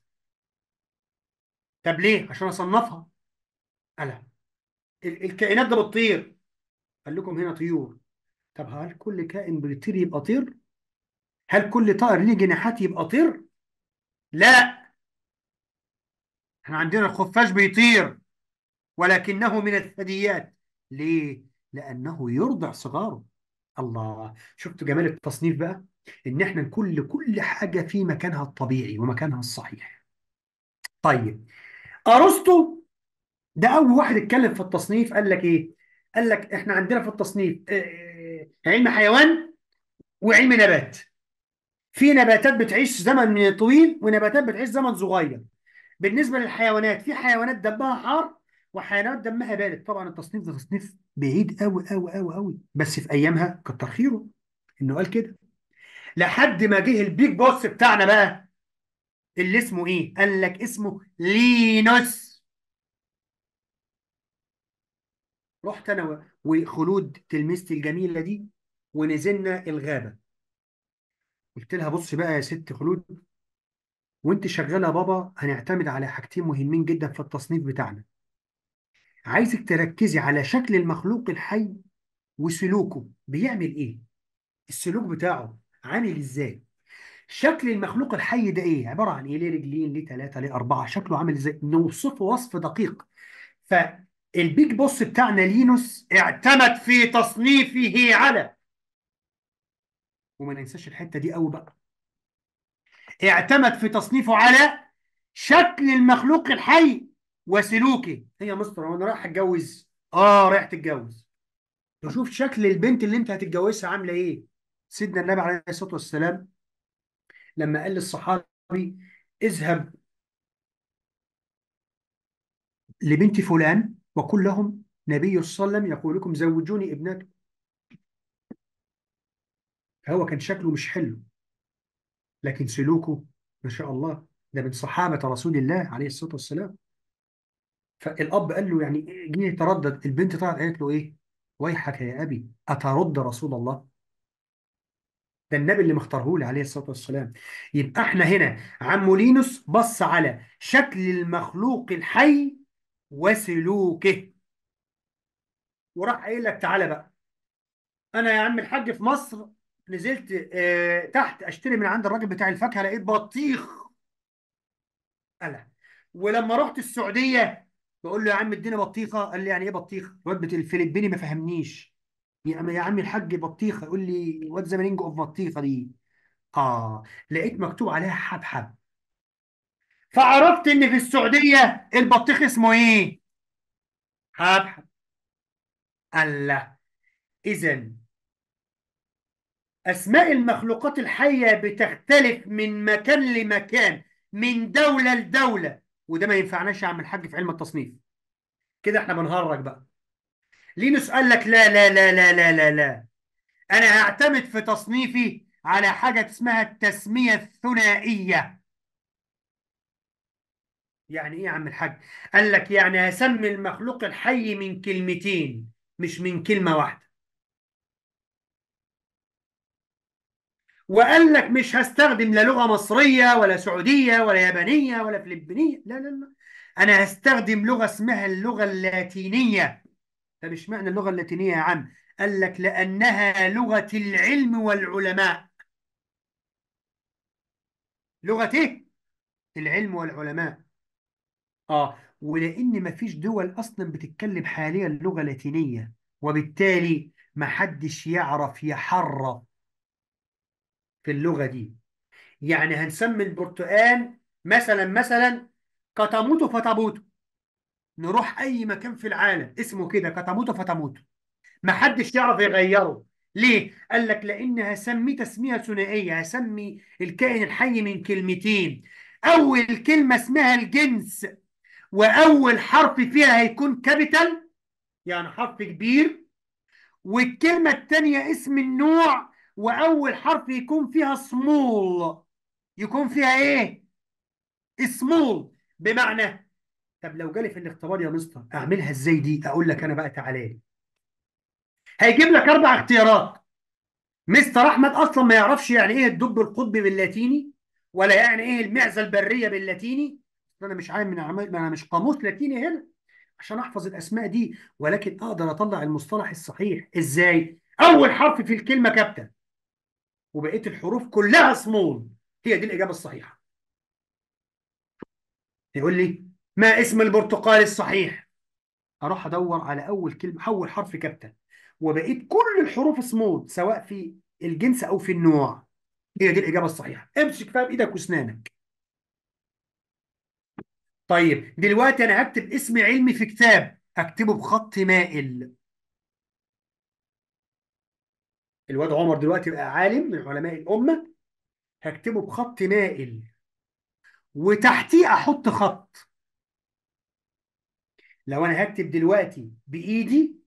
طب ليه عشان اصنفها ألا الكائنات ده بتطير قال لكم هنا طيور طب هل كل كائن بيطير يبقى طير هل كل طائر ليه جناحات يبقى طير لا احنا عندنا الخفاش بيطير ولكنه من الثدييات ليه؟ لأنه يرضع صغاره الله شفتوا جمال التصنيف بقى إن احنا نكون لكل حاجة في مكانها الطبيعي ومكانها الصحيح طيب أرسطو ده أول واحد اتكلم في التصنيف قال لك إيه؟ قال لك احنا عندنا في التصنيف آه، آه، علم حيوان وعلم نبات في نباتات بتعيش زمن طويل ونباتات بتعيش زمن صغير بالنسبه للحيوانات في حيوانات دمها حار وحيوانات دمها بارد طبعا التصنيف ده تصنيف بعيد قوي قوي قوي قوي بس في ايامها كتر خيره انه قال كده لحد ما جه البيج بوس بتاعنا بقى اللي اسمه ايه قال لك اسمه لينوس رحت انا وخلود تلميذتي الجميله دي ونزلنا الغابه قلت لها بص بقى يا ست خلود وانت شغاله بابا هنعتمد على حاجتين مهمين جدا في التصنيف بتاعنا عايزك تركزي على شكل المخلوق الحي وسلوكه بيعمل ايه السلوك بتاعه عامل ازاي شكل المخلوق الحي ده ايه عباره عن ايه ليه رجلين ليه ثلاثه ليه اربعه شكله عامل ازاي نوصفه وصف دقيق فالبيج بوس بتاعنا لينوس اعتمد في تصنيفه على وما ننساش الحته دي قوي بقى اعتمد في تصنيفه على شكل المخلوق الحي وسلوكه هي مستر هو انا رايح اتجوز اه رايح تتجوز تشوف شكل البنت اللي انت هتتجوزها عامله ايه سيدنا النبي عليه الصلاه والسلام لما قال للصحابي اذهب لبنت فلان وقل لهم نبي صلى الله عليه وسلم يقول لكم زوجوني ابنته هو كان شكله مش حلو لكن سلوكه ما شاء الله ده من صحابة رسول الله عليه الصلاة والسلام فالأب قال له يعني جه تردد البنت طلعت قالت له إيه ويحك يا أبي أترد رسول الله ده النبي اللي مختاره لي عليه الصلاة والسلام يبقى احنا هنا عمولينوس بص على شكل المخلوق الحي وسلوكه وراح قايل لك تعالى بقى انا يا عم الحاج في مصر نزلت آه، تحت اشتري من عند الراجل بتاع الفاكهه لقيت بطيخ قلع ولما رحت السعوديه بقول له يا عم اديني بطيخه قال لي يعني ايه بطيخه؟ الواد الفلبيني ما فهمنيش يا عم الحاج بطيخه يقول لي وات ذا مينينج اوف بطيخه دي اه لقيت مكتوب عليها حبحب فعرفت ان في السعوديه البطيخ اسمه ايه؟ حبحب الله اذا أسماء المخلوقات الحية بتختلف من مكان لمكان من دولة لدولة وده ما ينفعناش يا عم الحاج في علم التصنيف كده احنا بنهرج بقى لينوس قال لك لا لا لا لا لا لا لا أنا هعتمد في تصنيفي على حاجة اسمها التسمية الثنائية يعني إيه يا عم الحاج؟ قال لك يعني هسمي المخلوق الحي من كلمتين مش من كلمة واحدة وقال لك مش هستخدم لا لغه مصريه ولا سعوديه ولا يابانيه ولا فلبينيه لا لا لا انا هستخدم لغه اسمها اللغه اللاتينيه طب معنى اللغه اللاتينيه يا عم قال لك لانها لغه العلم والعلماء لغه ايه العلم والعلماء اه ولان مفيش دول اصلا بتتكلم حاليا لغه لاتينيه وبالتالي محدش يعرف يحرف في اللغة دي يعني هنسمي البرتقال مثلا مثلا كتموتو فتموتو نروح أي مكان في العالم اسمه كده كتموتو فتموتو محدش يعرف يغيره ليه؟ قال لك لأن هسمي تسمية ثنائية هسمي الكائن الحي من كلمتين أول كلمة اسمها الجنس وأول حرف فيها هيكون كابيتال يعني حرف كبير والكلمة الثانية اسم النوع واول حرف يكون فيها سمول يكون فيها ايه سمول بمعنى طب لو جالي في الاختبار يا مستر اعملها ازاي دي اقول لك انا بقى تعالى لي هيجيب لك اربع اختيارات مستر احمد اصلا ما يعرفش يعني ايه الدب القطبي باللاتيني ولا يعني ايه المعزه البريه باللاتيني انا مش عامل من عمال انا مش قاموس لاتيني هنا عشان احفظ الاسماء دي ولكن اقدر اطلع المصطلح الصحيح ازاي اول حرف في الكلمه كابتن وبقيه الحروف كلها سمول هي دي الاجابه الصحيحه يقول لي ما اسم البرتقال الصحيح اروح ادور على اول كلمه اول حرف كابتن وبقيت كل الحروف سمول سواء في الجنس او في النوع هي دي الاجابه الصحيحه امسك فيها بايدك واسنانك طيب دلوقتي انا هكتب اسم علمي في كتاب اكتبه بخط مائل الواد عمر دلوقتي بقى عالم من علماء الامه هكتبه بخط مائل وتحتيه احط خط لو انا هكتب دلوقتي بايدي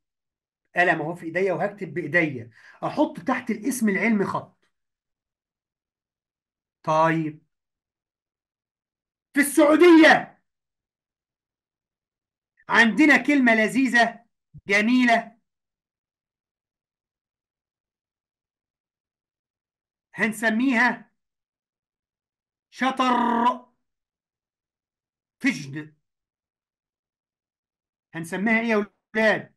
قلم اهو في ايديا وهكتب بايديا احط تحت الاسم العلمي خط طيب في السعوديه عندنا كلمه لذيذه جميله هنسميها شطر فجن هنسميها ايه يا ولاد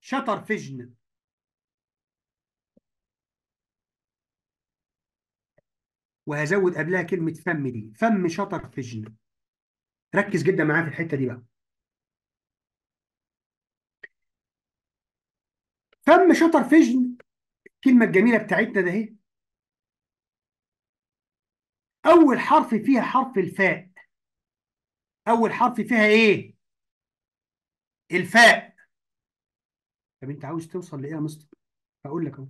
شطر فجن وهزود قبلها كلمه فم دي فم شطر فجن ركز جدا معايا في الحته دي بقى فم شطر فيجن الكلمة الجميلة بتاعتنا ده اهي أول حرف فيها حرف الفاء أول حرف فيها إيه؟ الفاء طب أنت عاوز توصل لإيه يا مستر؟ هقول لك أهو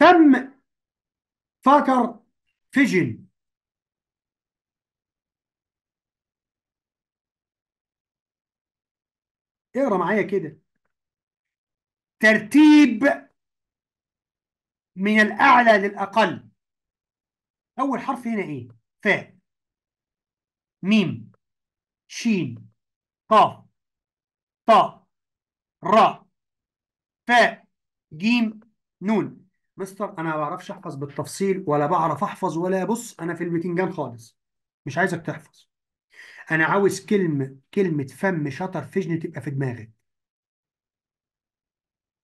تم فاكر فيجن اقرا معايا كده ترتيب من الأعلى للأقل أول حرف هنا إيه؟ فاء ميم شين قاف طاء راء فاء جيم نون مستر أنا ما بعرفش أحفظ بالتفصيل ولا بعرف أحفظ ولا بص أنا في البتنجان خالص مش عايزك تحفظ أنا عاوز كلمة كلمة فم شطر فجن تبقى في دماغك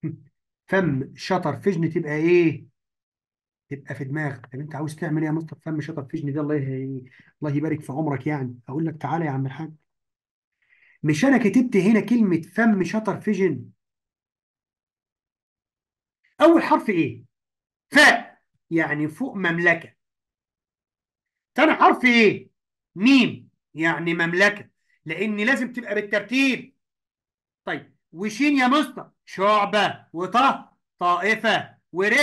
فم شطر فجن تبقى ايه تبقى في دماغك طب انت عاوز تعمل ايه يا مستر فم شطر فجن ده الله ي... الله يبارك في عمرك يعني اقول لك تعالى يا عم الحاج مش انا كتبت هنا كلمه فم شطر فجن اول حرف ايه فاء يعني فوق مملكه تاني حرف ايه ميم يعني مملكه لان لازم تبقى بالترتيب طيب وشين يا مستر شعبة وطه طائفة ور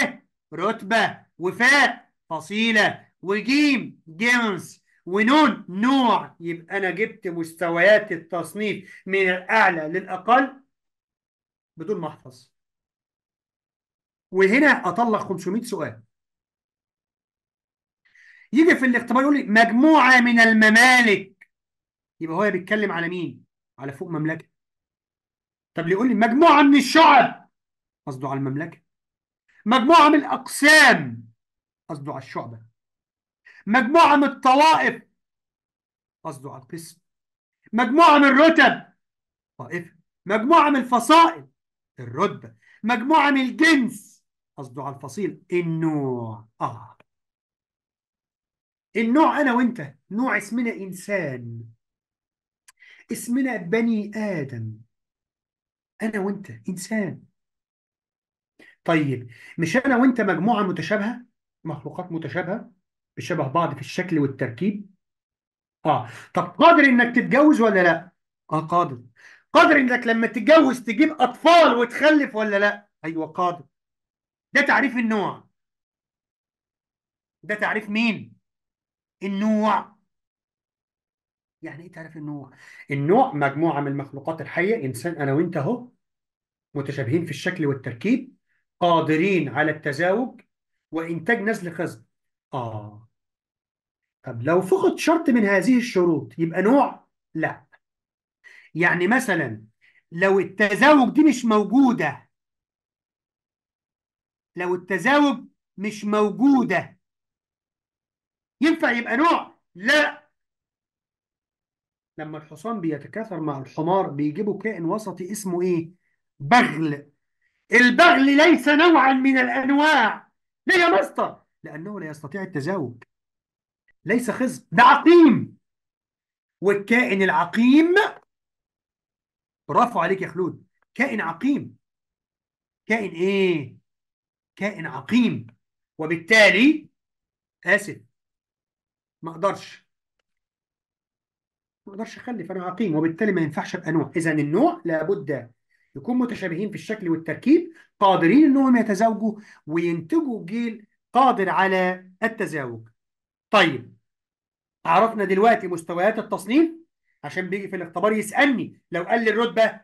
رتبة وفاء فصيلة وجيم جنس ونون نوع يبقى أنا جبت مستويات التصنيف من الأعلى للأقل بدون ما أحفظ وهنا أطلع 500 سؤال يجي في الاختبار يقول لي مجموعة من الممالك يبقى هو بيتكلم على مين؟ على فوق مملكة طب ليقول يقول لي مجموعه من الشعب قصده على المملكه مجموعه من الاقسام قصده على الشعبه مجموعه من الطوائف قصده على القسم مجموعه من الرتب طائفه مجموعه من الفصائل الرتبه مجموعه من الجنس قصده على الفصيل النوع اه النوع انا وانت نوع اسمنا انسان اسمنا بني ادم انا وانت انسان طيب مش انا وانت مجموعه متشابهه مخلوقات متشابهه بشبه بعض في الشكل والتركيب اه طب قادر انك تتجوز ولا لا اه قادر قادر انك لما تتجوز تجيب اطفال وتخلف ولا لا ايوه قادر ده تعريف النوع ده تعريف مين النوع يعني ايه تعريف النوع؟ النوع مجموعه من المخلوقات الحيه انسان انا وانت اهو متشابهين في الشكل والتركيب قادرين على التزاوج وانتاج نسل خزن. اه طب لو فقد شرط من هذه الشروط يبقى نوع؟ لا. يعني مثلا لو التزاوج دي مش موجوده لو التزاوج مش موجوده ينفع يبقى نوع؟ لا لما الحصان بيتكاثر مع الحمار بيجيبوا كائن وسطي اسمه ايه؟ بغل البغل ليس نوعا من الانواع ليه يا مستر؟ لانه لا يستطيع التزاوج ليس خصب ده عقيم والكائن العقيم برافو عليك يا خلود كائن عقيم كائن ايه؟ كائن عقيم وبالتالي اسف ما اقدرش ما اقدرش اخلف انا اقيم وبالتالي ما ينفعش ابقى نوع اذا النوع لابد يكون متشابهين في الشكل والتركيب قادرين انهم يتزاوجوا وينتجوا جيل قادر على التزاوج طيب عرفنا دلوقتي مستويات التصنيف عشان بيجي في الاختبار يسالني لو قال لي الرتبه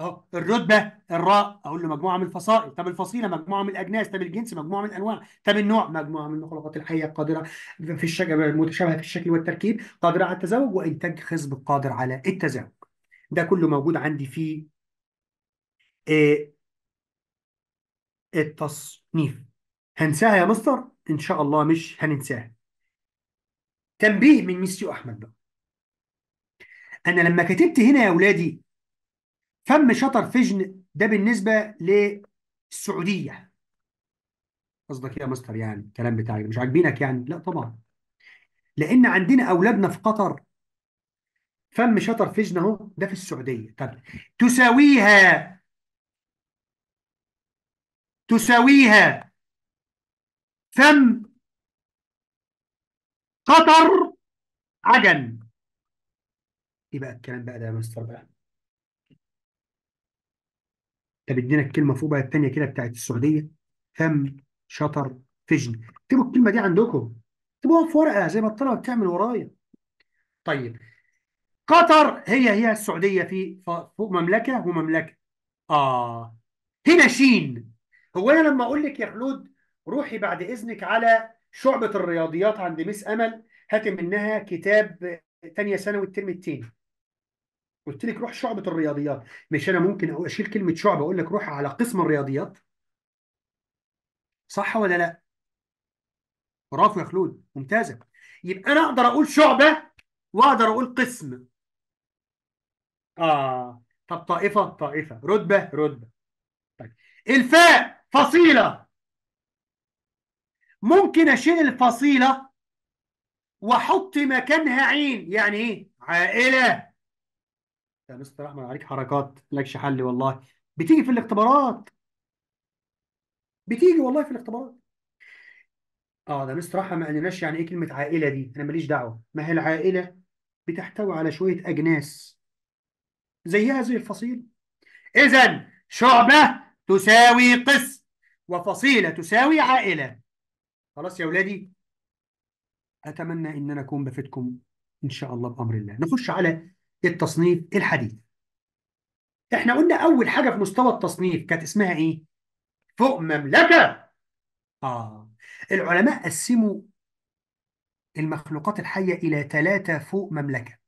اهو الرتبه الراء اقول له مجموعه من الفصائل طب الفصيله مجموعه من الاجناس طب الجنس مجموعه من الانواع طب النوع مجموعه من الخلقات الحيه القادره في الشكل المتشابهه في الشكل والتركيب قادره على التزاوج وانتاج خصب قادر على التزاوج ده كله موجود عندي في آه، التصنيف هنساها يا مستر ان شاء الله مش هننساها تنبيه من ميسيو احمد بقى انا لما كتبت هنا يا اولادي فم شطر فجن ده بالنسبة للسعودية قصدك إيه يا مستر يعني الكلام بتاعي مش عاجبينك يعني لا طبعا لأن عندنا أولادنا في قطر فم شطر فجن أهو ده في السعودية طب تساويها تساويها فم قطر عجن يبقى إيه الكلام بقى ده يا مستر بقى طب ادينا الكلمه فوق بقى الثانيه كده بتاعت السعوديه فم شطر فجن اكتبوا الكلمه دي عندكم اكتبوها في ورقه زي ما الطلبه بتعمل ورايا طيب قطر هي هي السعوديه في فوق مملكه ومملكه اه هنا شين هو انا لما اقول لك يا خلود روحي بعد اذنك على شعبه الرياضيات عند مس امل هاتي منها كتاب ثانيه ثانوي الترم الثاني قلت لك روح شعبة الرياضيات مش أنا ممكن أو أشيل كلمة شعبة أقول لك روح على قسم الرياضيات صح ولا لا؟ برافو يا خلود ممتازة يبقى أنا أقدر أقول شعبة وأقدر أقول قسم آه طب طائفة طائفة رتبة رتبة طيب الفاء فصيلة ممكن أشيل الفصيلة وأحط مكانها عين يعني إيه؟ عائلة يا مستر احمد عليك حركات مالكش حل والله بتيجي في الاختبارات بتيجي والله في الاختبارات اه ده مستر احمد ما قالناش يعني ايه كلمه عائله دي انا ماليش دعوه ما هي العائله بتحتوي على شويه اجناس زيها زي الفصيله اذا شعبه تساوي قسم وفصيله تساوي عائله خلاص يا ولادي اتمنى ان انا اكون بفيدكم ان شاء الله بامر الله نخش على التصنيف الحديث احنا قلنا اول حاجه في مستوى التصنيف كانت اسمها ايه فوق مملكه اه العلماء قسموا المخلوقات الحيه الى ثلاثه فوق مملكه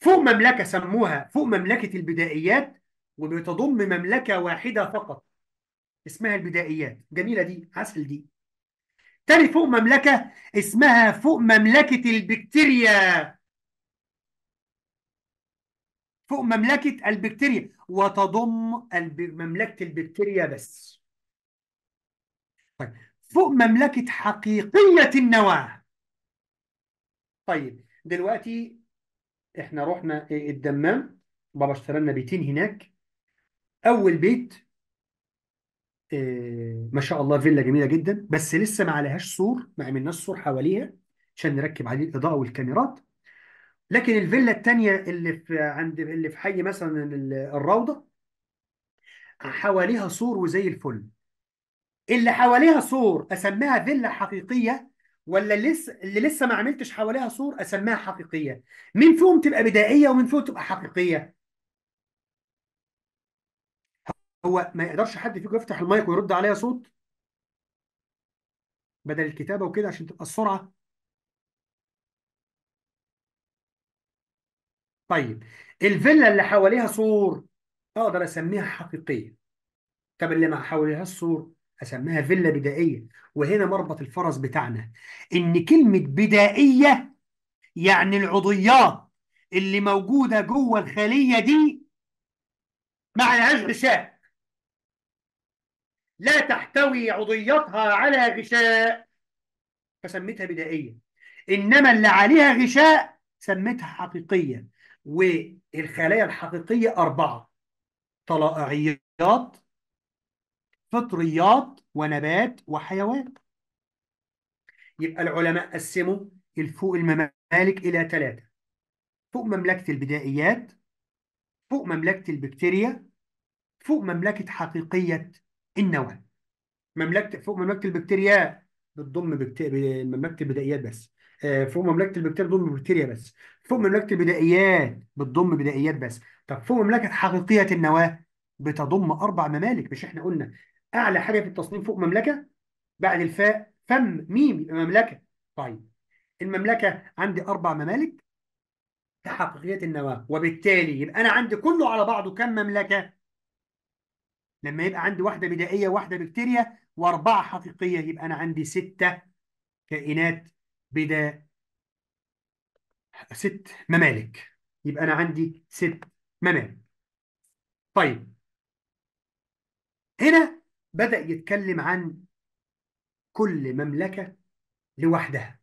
فوق مملكه سموها فوق مملكه البدائيات وبتضم مملكه واحده فقط اسمها البدائيات جميله دي عسل دي تاني فوق مملكه اسمها فوق مملكه البكتيريا فوق مملكة البكتيريا وتضم الب... مملكة البكتيريا بس طيب فوق مملكة حقيقية النواة طيب دلوقتي احنا رحنا إيه، الدمام بابا اشترى لنا بيتين هناك اول بيت اه ما شاء الله فيلا جميله جدا بس لسه ما عليهاش سور ما عملناش سور حواليها عشان نركب عليه الاضاءه والكاميرات لكن الفيلا الثانيه اللي في عند اللي في حي مثلا الروضه حواليها سور وزي الفل اللي حواليها سور اسميها فيلا حقيقيه ولا لسه اللي لسه ما عملتش حواليها سور اسميها حقيقيه مين فيهم تبقى بدائيه ومين فيهم تبقى حقيقيه هو ما يقدرش حد فيكم يفتح المايك ويرد عليا صوت بدل الكتابه وكده عشان تبقى السرعه طيب الفيلا اللي حواليها سور اقدر اسميها حقيقيه طب اللي ما حواليها السور اسميها فيلا بدائيه وهنا مربط الفرس بتاعنا ان كلمه بدائيه يعني العضيات اللي موجوده جوه الخليه دي ما عليهاش غشاء لا تحتوي عضياتها على غشاء فسميتها بدائيه انما اللي عليها غشاء سميتها حقيقيه والخلايا الحقيقية أربعة طلائعيات فطريات ونبات وحيوان يبقى العلماء قسموا الفوق الممالك إلى ثلاثة فوق مملكة البدائيات فوق مملكة البكتيريا فوق مملكة حقيقية النواة مملكة فوق مملكة البكتيريا بتضم بكت... مملكة البدائيات بس آه، فوق مملكه البكتيريا بتضم بكتيريا بس فوق مملكه البدائيات بتضم بدائيات بس طب فوق مملكه حقيقيه النواه بتضم اربع ممالك مش احنا قلنا اعلى حاجه في التصنيف فوق مملكه بعد الفاء فم ميم يبقى مملكه طيب المملكه عندي اربع ممالك حقيقيه النواه وبالتالي يبقى انا عندي كله على بعضه كم مملكه لما يبقى عندي واحده بدائيه واحده بكتيريا واربعه حقيقيه يبقى انا عندي سته كائنات بدا ست ممالك يبقى أنا عندي ست ممالك طيب هنا بدأ يتكلم عن كل مملكة لوحدها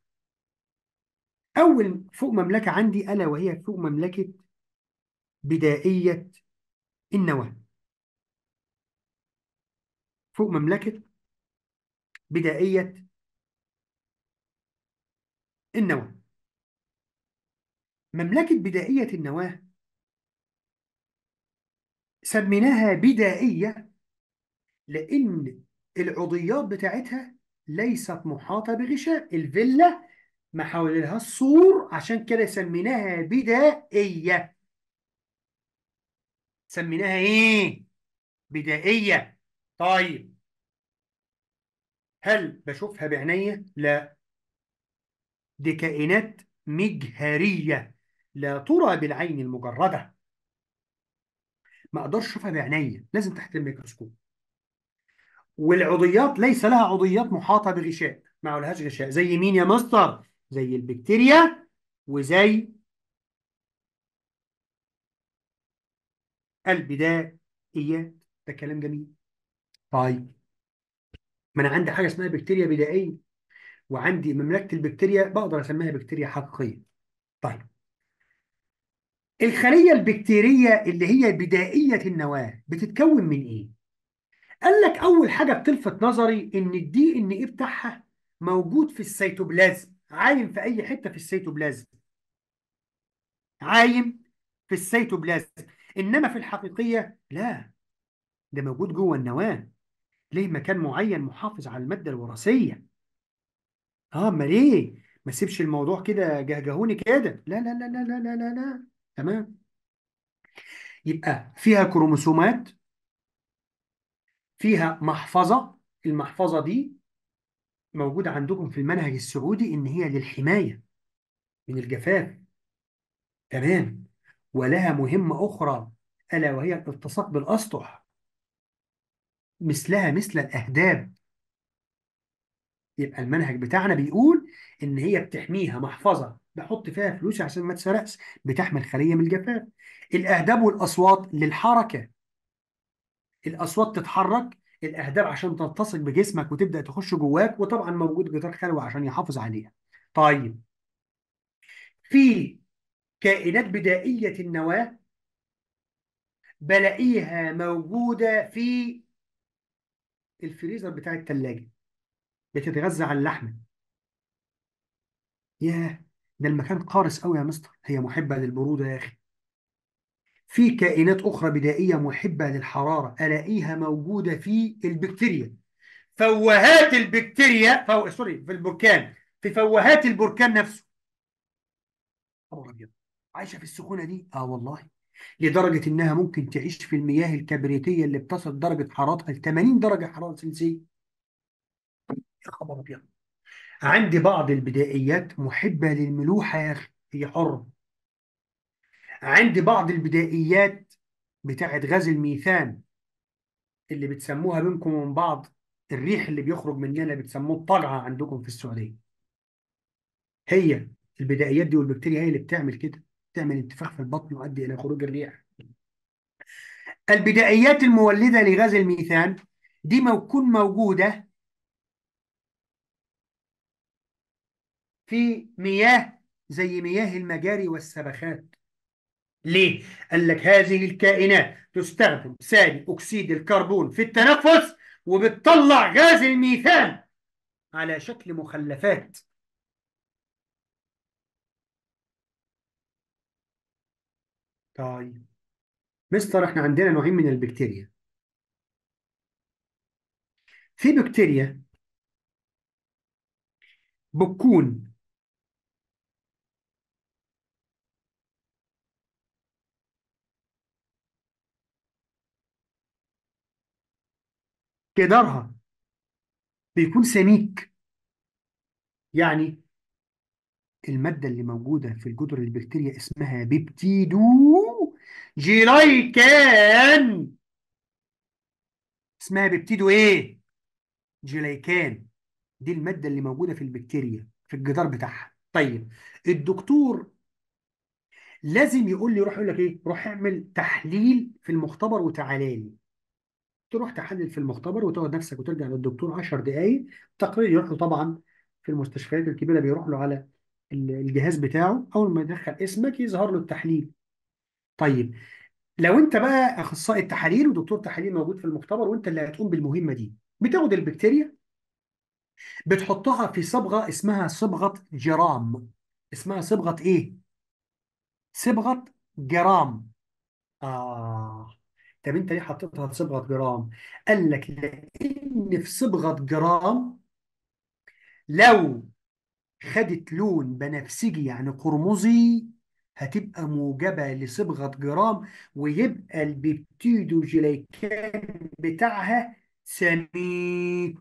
أول فوق مملكة عندي ألا وهي فوق مملكة بدائية النواة فوق مملكة بدائية النواة مملكة بدائية النواة سميناها بدائية لأن العضيات بتاعتها ليست محاطة بغشاء الفيلا ما حولها السور عشان كده سميناها بدائية سميناها ايه؟ بدائية طيب هل بشوفها بعينيا؟ لا دي كائنات مجهرية لا ترى بالعين المجردة ما أقدرش أشوفها بعينيا لازم تحت الميكروسكوب والعضيات ليس لها عضيات محاطة بغشاء ما لهاش غشاء زي مين يا مستر زي البكتيريا وزي البدائيات ده كلام جميل طيب ما انا عندي حاجه اسمها بكتيريا بدائيه وعندي مملكه البكتيريا بقدر اسميها بكتيريا حقيقيه طيب الخليه البكتيريه اللي هي بدائيه النواه بتتكون من ايه قال لك اول حاجه بتلفت نظري ان الدي ان ايه بتاعها موجود في السيتوبلازم عايم في اي حته في السيتوبلازم عايم في السيتوبلازم انما في الحقيقيه لا ده موجود جوه النواه ليه مكان معين محافظ على الماده الوراثيه اه امال ليه ما سيبش الموضوع كده جهجهوني كده لا لا لا لا لا لا لا لا تمام يبقى فيها كروموسومات فيها محفظة المحفظة دي موجودة عندكم في المنهج السعودي إن هي للحماية من الجفاف تمام ولها مهمة أخرى ألا وهي الالتصاق بالأسطح مثلها مثل الأهداب يبقى المنهج بتاعنا بيقول ان هي بتحميها محفظه بحط فيها فلوسي عشان ما تسرقش بتحمي الخليه من الجفاف الاهداب والاصوات للحركه الاصوات تتحرك الاهداب عشان تلتصق بجسمك وتبدا تخش جواك وطبعا موجود جدار خلوي عشان يحافظ عليها طيب في كائنات بدائيه النواه بلاقيها موجوده في الفريزر بتاع الثلاجه بتتغذى على اللحمه ياه ده المكان قارس قوي يا مستر هي محبه للبروده يا اخي في كائنات أخرى بدائية محبة للحرارة ألاقيها موجودة في البكتيريا فوهات البكتيريا فو... سوري في البركان في فوهات البركان نفسه عايشة في السخونة دي آه والله لدرجة إنها ممكن تعيش في المياه الكبريتية اللي بتصل درجة حرارتها ل 80 درجة حرارة سلسية يا خبر ابيض عندي بعض البدائيات محبة للملوحة يا أخي هي حرة عندي بعض البدائيات بتاعت غاز الميثان اللي بتسموها بينكم وبين بعض الريح اللي بيخرج مننا بتسموه الطلعة عندكم في السعودية هي البدائيات دي والبكتيريا هي اللي بتعمل كده بتعمل انتفاخ في البطن يؤدي إلى خروج الريح البدائيات المولدة لغاز الميثان دي ما تكون موجودة في مياه زي مياه المجاري والسبخات ليه؟ قال لك هذه الكائنات تستخدم ثاني أكسيد الكربون في التنفس وبتطلع غاز الميثان على شكل مخلفات طيب مستر احنا عندنا نوعين من البكتيريا في بكتيريا بتكون جدارها بيكون سميك يعني المادة اللي موجودة في الجدر البكتيريا اسمها بيبتيدو جيلايكان اسمها بيبتيدو ايه؟ جيلايكان دي المادة اللي موجودة في البكتيريا في الجدار بتاعها طيب الدكتور لازم يقول لي روح يقول لك ايه؟ روح اعمل تحليل في المختبر وتعالى لي تروح تحلل في المختبر وتقعد نفسك وترجع للدكتور 10 دقائق تقرير يروح له طبعا في المستشفيات الكبيره بيروح له على الجهاز بتاعه اول ما يدخل اسمك يظهر له التحليل طيب لو انت بقى اخصائي التحاليل ودكتور تحاليل موجود في المختبر وانت اللي هتقوم بالمهمه دي بتاخد البكتيريا بتحطها في صبغه اسمها صبغه جرام اسمها صبغه ايه صبغه جرام اه طب انت ليه حطيتها في صبغه جرام قال لك لان في صبغه جرام لو خدت لون بنفسجي يعني قرمزي هتبقى موجبة لصبغة جرام ويبقى جليكان بتاعها سميك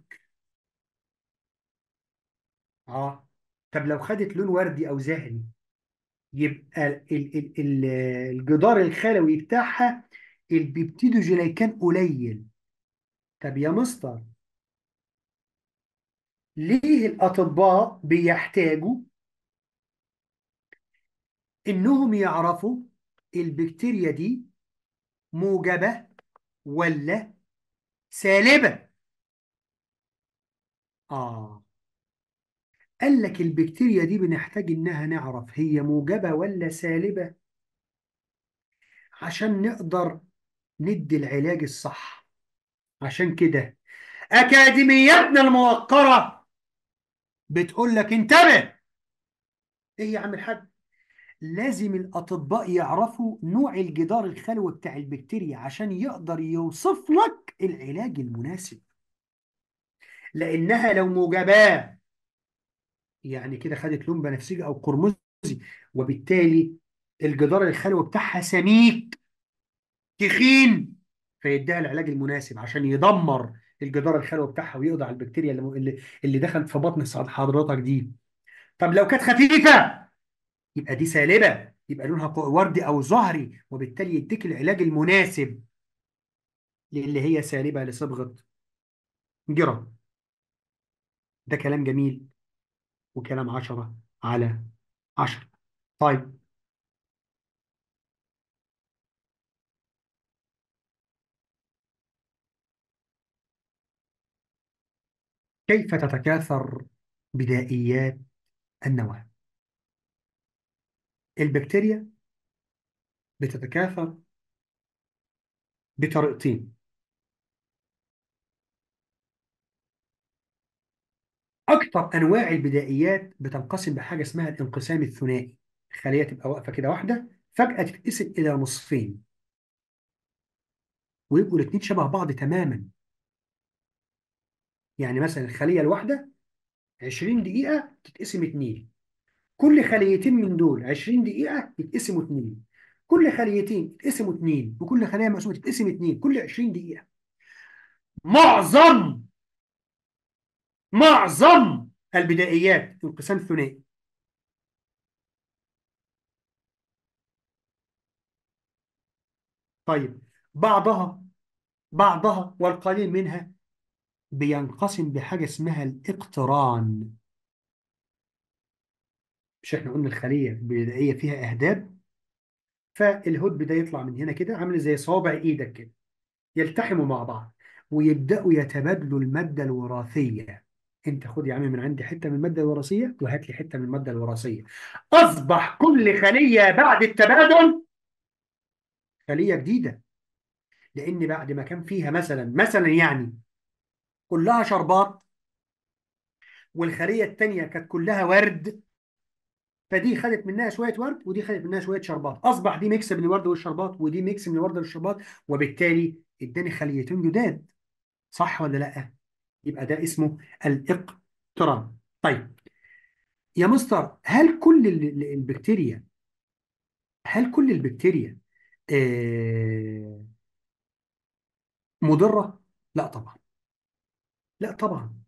اه طب لو خدت لون وردي او زهري يبقى الجدار الخلوي بتاعها البيبتيدوجليكان قليل طب يا مستر ليه الأطباء بيحتاجوا إنهم يعرفوا البكتيريا دي موجبة ولا سالبة آه قال لك البكتيريا دي بنحتاج إنها نعرف هي موجبة ولا سالبة عشان نقدر ندي العلاج الصح عشان كده أكاديميتنا الموقرة بتقول لك انتبه إيه يا عم الحاج لازم الأطباء يعرفوا نوع الجدار الخلوي بتاع البكتيريا عشان يقدر يوصف لك العلاج المناسب لأنها لو موجباه يعني كده خدت لون بنفسجي أو قرمزي وبالتالي الجدار الخلوي بتاعها سميك تخين فيديها العلاج المناسب عشان يدمر الجدار الخلوي بتاعها ويقضي على البكتيريا اللي اللي, دخلت في بطن حضرتك دي طب لو كانت خفيفه يبقى دي سالبه يبقى لونها وردي او زهري وبالتالي يديك العلاج المناسب اللي هي سالبه لصبغه جرام. ده كلام جميل وكلام عشرة على عشرة طيب كيف تتكاثر بدائيات النواة البكتيريا بتتكاثر بطريقتين أكثر أنواع البدائيات بتنقسم بحاجة اسمها الانقسام الثنائي الخلية تبقى واقفة كده واحدة فجأة تتقسم إلى نصفين ويبقوا الاتنين شبه بعض تماما يعني مثلا الخلية الواحدة 20 دقيقة تتقسم اتنين كل خليتين من دول 20 دقيقة يتقسموا اتنين كل خليتين يتقسموا اتنين وكل خلية مقسومة تتقسم اتنين كل 20 دقيقة معظم معظم البدائيات انقسام ثنائي طيب بعضها بعضها والقليل منها بينقسم بحاجة اسمها الاقتران مش احنا قلنا الخلية البدائية فيها أهداب فالهدب ده يطلع من هنا كده عامل زي صوابع إيدك كده يلتحموا مع بعض ويبدأوا يتبادلوا المادة الوراثية انت خد يا عم من عندي حته من الماده الوراثيه وهات لي حته من الماده الوراثيه اصبح كل خليه بعد التبادل خليه جديده لان بعد ما كان فيها مثلا مثلا يعني كلها شربات والخلية التانية كانت كلها ورد فدي خدت منها شويه ورد ودي خدت منها شويه شربات اصبح دي ميكس من الورد والشربات ودي ميكس من الورد والشربات وبالتالي اداني خليتين جداد صح ولا لا يبقى ده اسمه الاقتران طيب يا مستر هل كل البكتيريا هل كل البكتيريا آه، مضره لا طبعا لا طبعا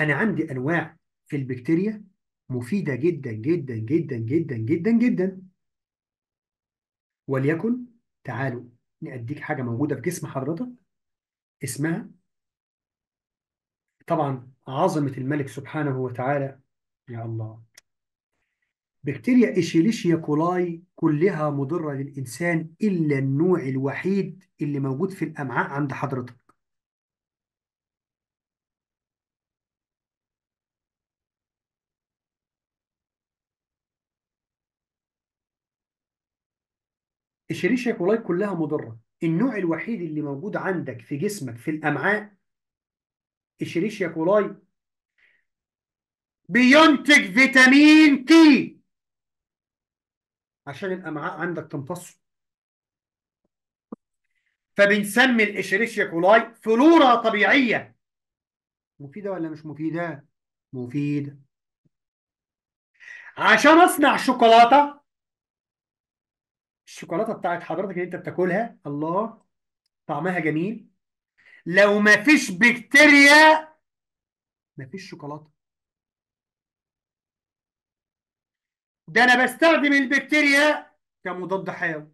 انا عندي انواع في البكتيريا مفيده جدا جدا جدا جدا جدا جدا وليكن تعالوا نأديك حاجه موجوده في جسم حضرتك اسمها طبعا عظمه الملك سبحانه وتعالى يا الله بكتيريا إيشيليشيا كولاي كلها مضرة للإنسان إلا النوع الوحيد اللي موجود في الأمعاء عند حضرتك الشريشة كلها مضرة النوع الوحيد اللي موجود عندك في جسمك في الأمعاء الشريشيا كولاي بينتج فيتامين تي عشان الأمعاء عندك تمتصه فبنسمي الإشريشيا كولاي فلورا طبيعية مفيدة ولا مش مفيدة؟ مفيدة عشان أصنع شوكولاتة الشوكولاته بتاعت حضرتك اللي انت بتاكلها الله طعمها جميل لو ما فيش بكتيريا ما فيش شوكولاته ده انا بستخدم البكتيريا كمضاد حيوي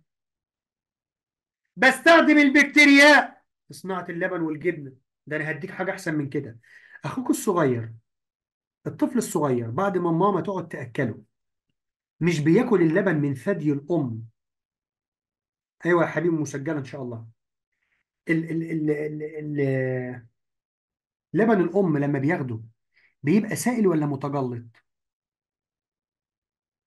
بستخدم البكتيريا في صناعه اللبن والجبنه ده انا هديك حاجه احسن من كده اخوك الصغير الطفل الصغير بعد ما ماما تقعد تاكله مش بياكل اللبن من ثدي الام ايوه يا حبيبي مسجله ان شاء الله ال ال ال ال ال لبن الام لما بياخده بيبقى سائل ولا متجلط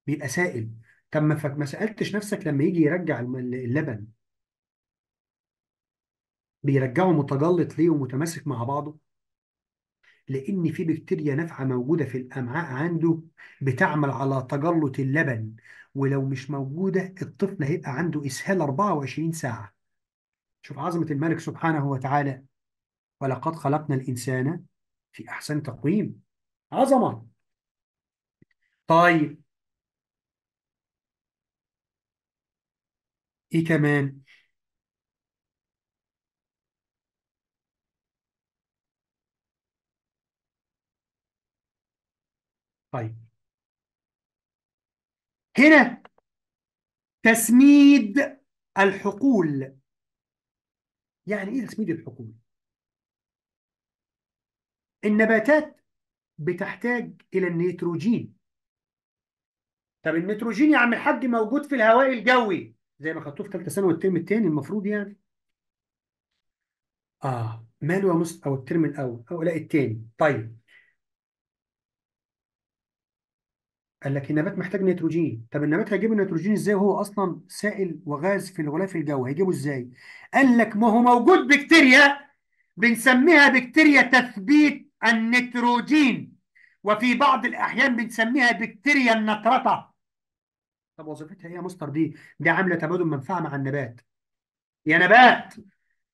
بيبقى سائل طب ما ما سالتش نفسك لما يجي يرجع اللبن بيرجعه متجلط ليه ومتماسك مع بعضه لأن في بكتيريا نافعة موجودة في الأمعاء عنده بتعمل على تجلط اللبن ولو مش موجودة الطفل هيبقى عنده إسهال 24 ساعة شوف عظمة الملك سبحانه وتعالى ولقد خلقنا الإنسان في أحسن تقويم عظمة طيب إيه كمان طيب هنا تسميد الحقول يعني ايه تسميد الحقول النباتات بتحتاج الى النيتروجين طب النيتروجين يا عم الحاج موجود في الهواء الجوي زي ما خدتوه في ثالثه ثانوي الترم الثاني المفروض يعني اه ماله يا او الترم الاول او لا الثاني طيب قال لك النبات محتاج نيتروجين طب النبات هيجيب النيتروجين ازاي وهو اصلا سائل وغاز في الغلاف الجوي هيجيبه ازاي قال لك ما هو موجود بكتيريا بنسميها بكتيريا تثبيت النيتروجين وفي بعض الاحيان بنسميها بكتيريا النطرطه طب وظيفتها ايه يا مستر دي دي عامله تبادل منفعه مع النبات يا نبات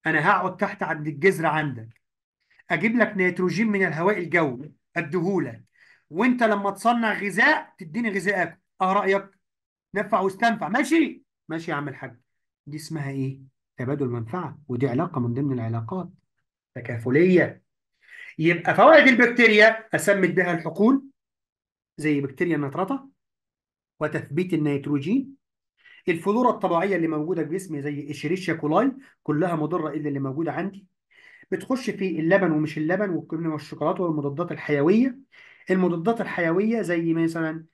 انا هقعد تحت عند الجذر عندك اجيب لك نيتروجين من الهواء الجوي اديهولك وانت لما تصنع غذاء تديني غذائك اه رايك نفع واستنفع ماشي ماشي يا عم الحاج دي اسمها ايه تبادل منفعه ودي علاقه من ضمن العلاقات تكافليه يبقى فوائد البكتيريا اسمت بها الحقول زي بكتيريا النطرطه وتثبيت النيتروجين الفلورا الطبيعيه اللي موجوده في جسمي زي اشيريشيا كولاي كلها مضره الا اللي موجوده عندي بتخش في اللبن ومش اللبن والجبنه والشوكولاته والمضادات الحيويه المضادات الحيويه زي مثلا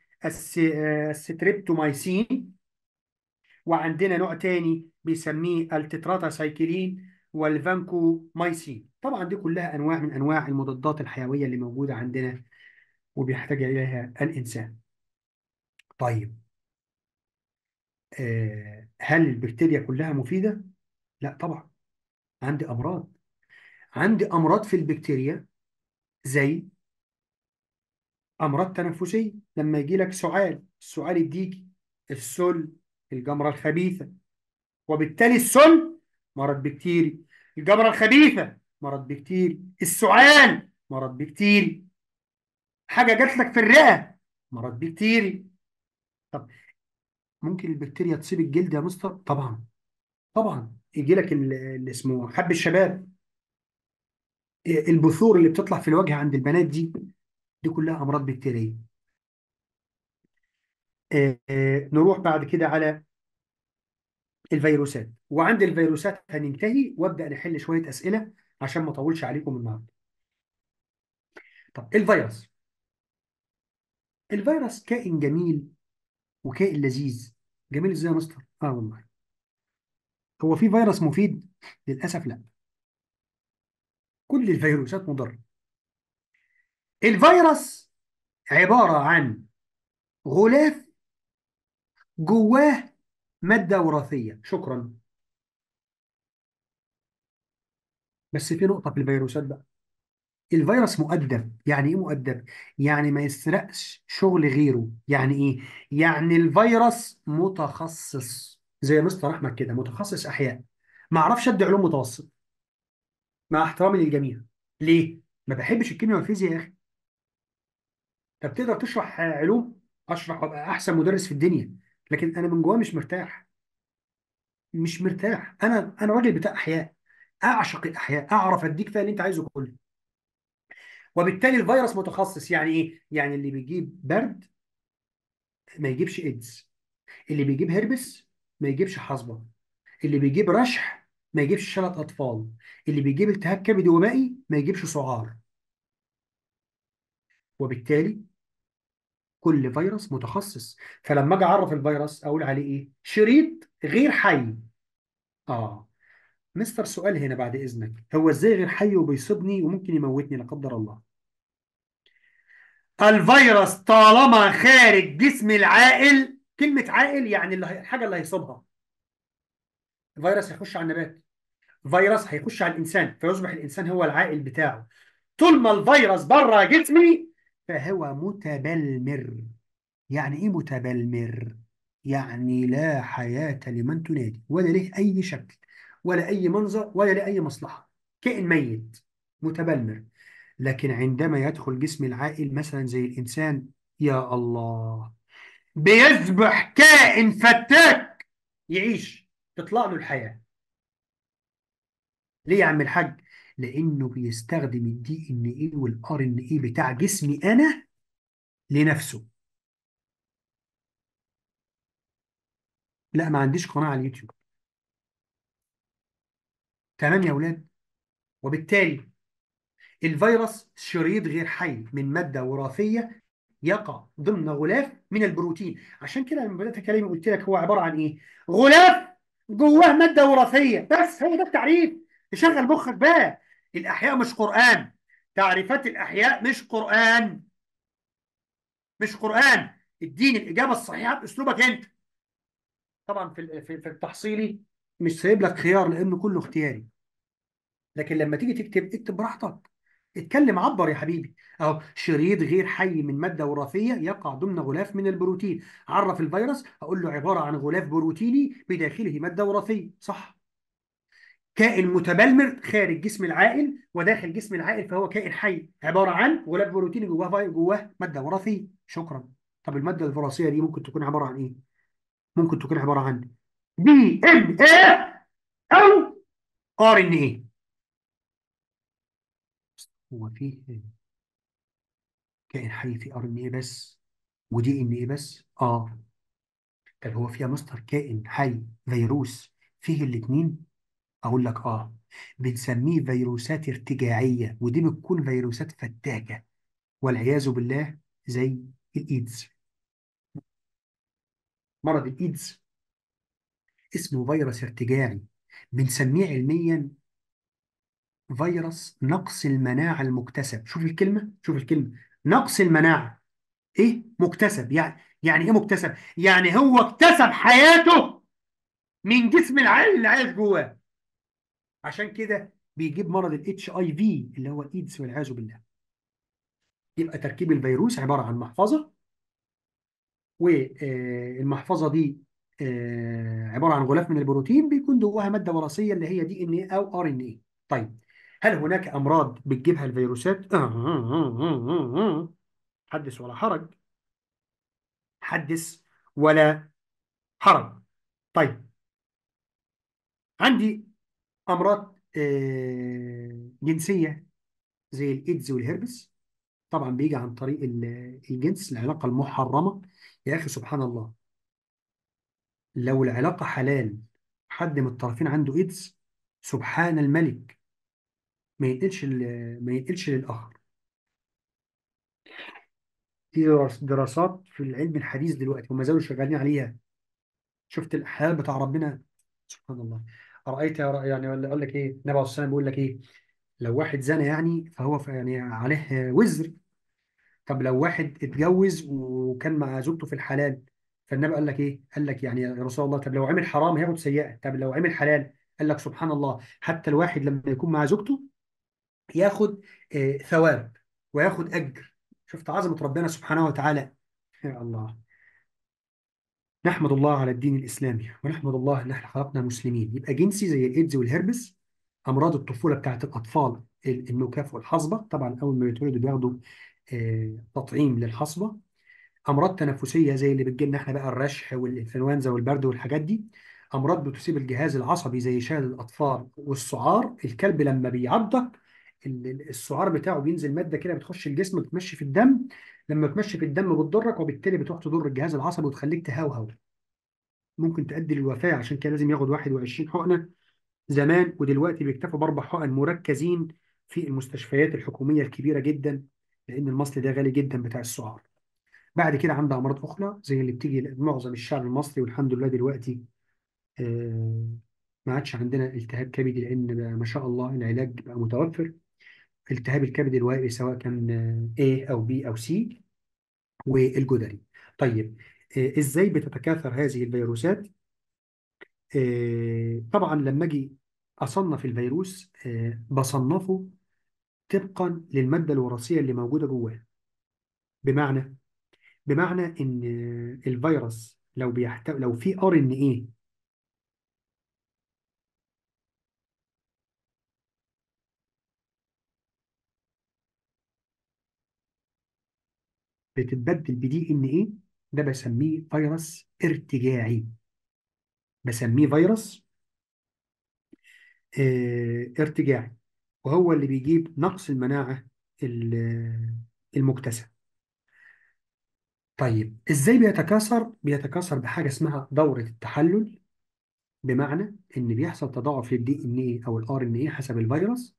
آه، الستريبتومايسين وعندنا نوع تاني بيسميه التتراتاسايكلين والفانكومايسين طبعا دي كلها انواع من انواع المضادات الحيويه اللي موجوده عندنا وبيحتاج اليها الانسان طيب آه، هل البكتيريا كلها مفيده لا طبعا عندي امراض عندي امراض في البكتيريا زي امراض تنفسيه لما يجي لك سعال السعال يديك السل الجمره الخبيثه وبالتالي السل مرض بكتيري الجمره الخبيثه مرض بكتيري السعال مرض بكتيري حاجه جات لك في الرئه مرض بكتيري طب ممكن البكتيريا تصيب الجلد يا مستر طبعا طبعا يجي لك اللي اسمه حب الشباب البثور اللي بتطلع في الوجه عند البنات دي دي كلها أمراض بكتيرية آه، آه، نروح بعد كده على الفيروسات وعند الفيروسات هننتهي وابدأ نحل شوية أسئلة عشان ما أطولش عليكم النهارده طب الفيروس الفيروس كائن جميل وكائن لذيذ جميل ازاي يا مستر اه والله هو في فيروس مفيد للاسف لا كل الفيروسات مضره الفيروس عبارة عن غلاف جواه مادة وراثية شكرا بس في نقطة في الفيروسات بقى الفيروس مؤدب يعني ايه مؤدب يعني ما يسرقش شغل غيره يعني ايه يعني الفيروس متخصص زي مستر احمد كده متخصص احياء ما اعرفش ادي علوم متوسط مع احترامي للجميع ليه ما بحبش الكيمياء والفيزياء يا اخي انت بتقدر تشرح علوم اشرح وابقى احسن مدرس في الدنيا لكن انا من جوايا مش مرتاح مش مرتاح انا انا راجل بتاع احياء اعشق الاحياء اعرف اديك فيها اللي انت عايزه كله وبالتالي الفيروس متخصص يعني ايه يعني اللي بيجيب برد ما يجيبش ايدز اللي بيجيب هربس ما يجيبش حصبة اللي بيجيب رشح ما يجيبش شلل اطفال اللي بيجيب التهاب كبدي ومائي ما يجيبش سعار وبالتالي كل فيروس متخصص فلما اجي اعرف الفيروس اقول عليه ايه شريط غير حي اه مستر سؤال هنا بعد اذنك هو ازاي غير حي وبيصيبني وممكن يموتني لا قدر الله الفيروس طالما خارج جسم العائل كلمة عائل يعني اللي الحاجة اللي هيصيبها فيروس هيخش على النبات فيروس هيخش على الإنسان فيصبح الإنسان هو العائل بتاعه طول ما الفيروس بره جسمي فهو متبلمر يعني إيه متبلمر؟ يعني لا حياة لمن تنادي ولا له أي شكل ولا أي منظر ولا له أي مصلحة كائن ميت متبلمر لكن عندما يدخل جسم العائل مثلا زي الإنسان يا الله بيصبح كائن فتاك يعيش تطلع له الحياة ليه يا عم الحاج لانه بيستخدم الدي ان اي والار ان اي بتاع جسمي انا لنفسه لا ما عنديش قناه على اليوتيوب تمام يا اولاد وبالتالي الفيروس شريط غير حي من ماده وراثيه يقع ضمن غلاف من البروتين عشان كده لما بدات كلامي قلت لك هو عباره عن ايه غلاف جواه ماده وراثيه بس هو ده التعريف تشغل مخك بقى الأحياء مش قرآن تعريفات الأحياء مش قرآن مش قرآن اديني الإجابة الصحيحة بأسلوبك أنت طبعا في في التحصيلي مش سايب لك خيار لأنه كله اختياري لكن لما تيجي تكتب اكتب براحتك اتكلم عبر يا حبيبي اهو شريط غير حي من ماده وراثيه يقع ضمن غلاف من البروتين عرف الفيروس اقول له عباره عن غلاف بروتيني بداخله ماده وراثيه صح كائن متبلمر خارج جسم العائل وداخل جسم العائل فهو كائن حي عباره عن غلاف بروتيني جواه جواه ماده وراثيه شكرا طب الماده الوراثيه دي ممكن تكون عباره عن ايه ممكن تكون عباره عن دي ان ايه او ار ان ايه هو فيه كائن حي في ار ان ايه بس ودي ان ايه بس اه طب هو فيها مصدر كائن حي فيروس فيه الاثنين اقول لك اه بنسميه فيروسات ارتجاعيه ودي بتكون فيروسات فتاكه والعياذ بالله زي الايدز مرض الايدز اسمه فيروس ارتجاعي بنسميه علميا فيروس نقص المناعه المكتسب شوف الكلمه شوف الكلمه نقص المناعه ايه مكتسب يعني يعني ايه مكتسب يعني هو اكتسب حياته من جسم العيل اللي عايش جواه عشان كده بيجيب مرض الاتش اي في اللي هو الايدز والعياذ بالله يبقى تركيب الفيروس عباره عن محفظه والمحفظه آه، دي آه، عباره عن غلاف من البروتين بيكون جواها ماده وراثيه اللي هي دي ان ايه او ار ان ايه طيب هل هناك امراض بتجيبها الفيروسات أه، حدث ولا حرج حدث ولا حرج طيب عندي امراض آه، جنسيه زي الايدز والهربس طبعا بيجي عن طريق الجنس العلاقه المحرمه يا اخي سبحان الله لو العلاقه حلال حد من الطرفين عنده ايدز سبحان الملك ما ينقلش ما ينقلش للاخر في دراسات في العلم الحديث دلوقتي وما زالوا شغالين عليها شفت الحلال بتاع ربنا سبحان الله رايت يعني ولا اقول لك ايه النبي عليه الصلاه والسلام بيقول لك ايه لو واحد زنى يعني فهو يعني عليه وزر طب لو واحد اتجوز وكان مع زوجته في الحلال فالنبي قال لك ايه؟ قال لك يعني يا رسول الله طب لو عمل حرام هياخد سيئه، طب لو عمل حلال قال لك سبحان الله حتى الواحد لما يكون مع زوجته ياخد آه، ثواب وياخد اجر شفت عظمه ربنا سبحانه وتعالى يا الله نحمد الله على الدين الإسلامي ونحمد الله إن إحنا خلقنا مسلمين يبقى جنسي زي الإيدز والهربس أمراض الطفولة بتاعه الأطفال النكاف والحصبة طبعا أول ما بيتولدوا بياخدوا آه، تطعيم للحصبة أمراض تنفسية زي اللي بتجيلنا إحنا بقى الرشح والإنفلونزا والبرد والحاجات دي أمراض بتصيب الجهاز العصبي زي شلل الأطفال والسعار الكلب لما بيعضك السعار بتاعه بينزل ماده كده بتخش الجسم بتمشي في الدم لما تمشي في الدم بتضرك وبالتالي بتروح تضر الجهاز العصبي وتخليك تهوهو ممكن تؤدي للوفاه عشان كده لازم ياخد 21 حقنه زمان ودلوقتي بيكتفوا باربع حقن مركزين في المستشفيات الحكوميه الكبيره جدا لان المصل ده غالي جدا بتاع السعار بعد كده عندها امراض اخرى زي اللي بتيجي معظم الشعب المصري والحمد لله دلوقتي آه، ما عادش عندنا التهاب كبدي لان ما شاء الله العلاج بقى متوفر في التهاب الكبد الوائي سواء كان A أو B أو C والجدري طيب آه، إزاي بتتكاثر هذه الفيروسات آه، طبعا لما أجي أصنف الفيروس آه، بصنفه طبقا للمادة الوراثية اللي موجودة جواه بمعنى بمعنى إن الفيروس لو بيحتوي لو في ار ان ايه بتتبدل بدي ان ايه ده بسميه فيروس ارتجاعي بسميه فيروس اه ارتجاعي وهو اللي بيجيب نقص المناعة المكتسب طيب ازاي بيتكاثر بيتكاثر بحاجة اسمها دورة التحلل بمعنى ان بيحصل تضاعف للدي ان ايه او الار ان ايه حسب الفيروس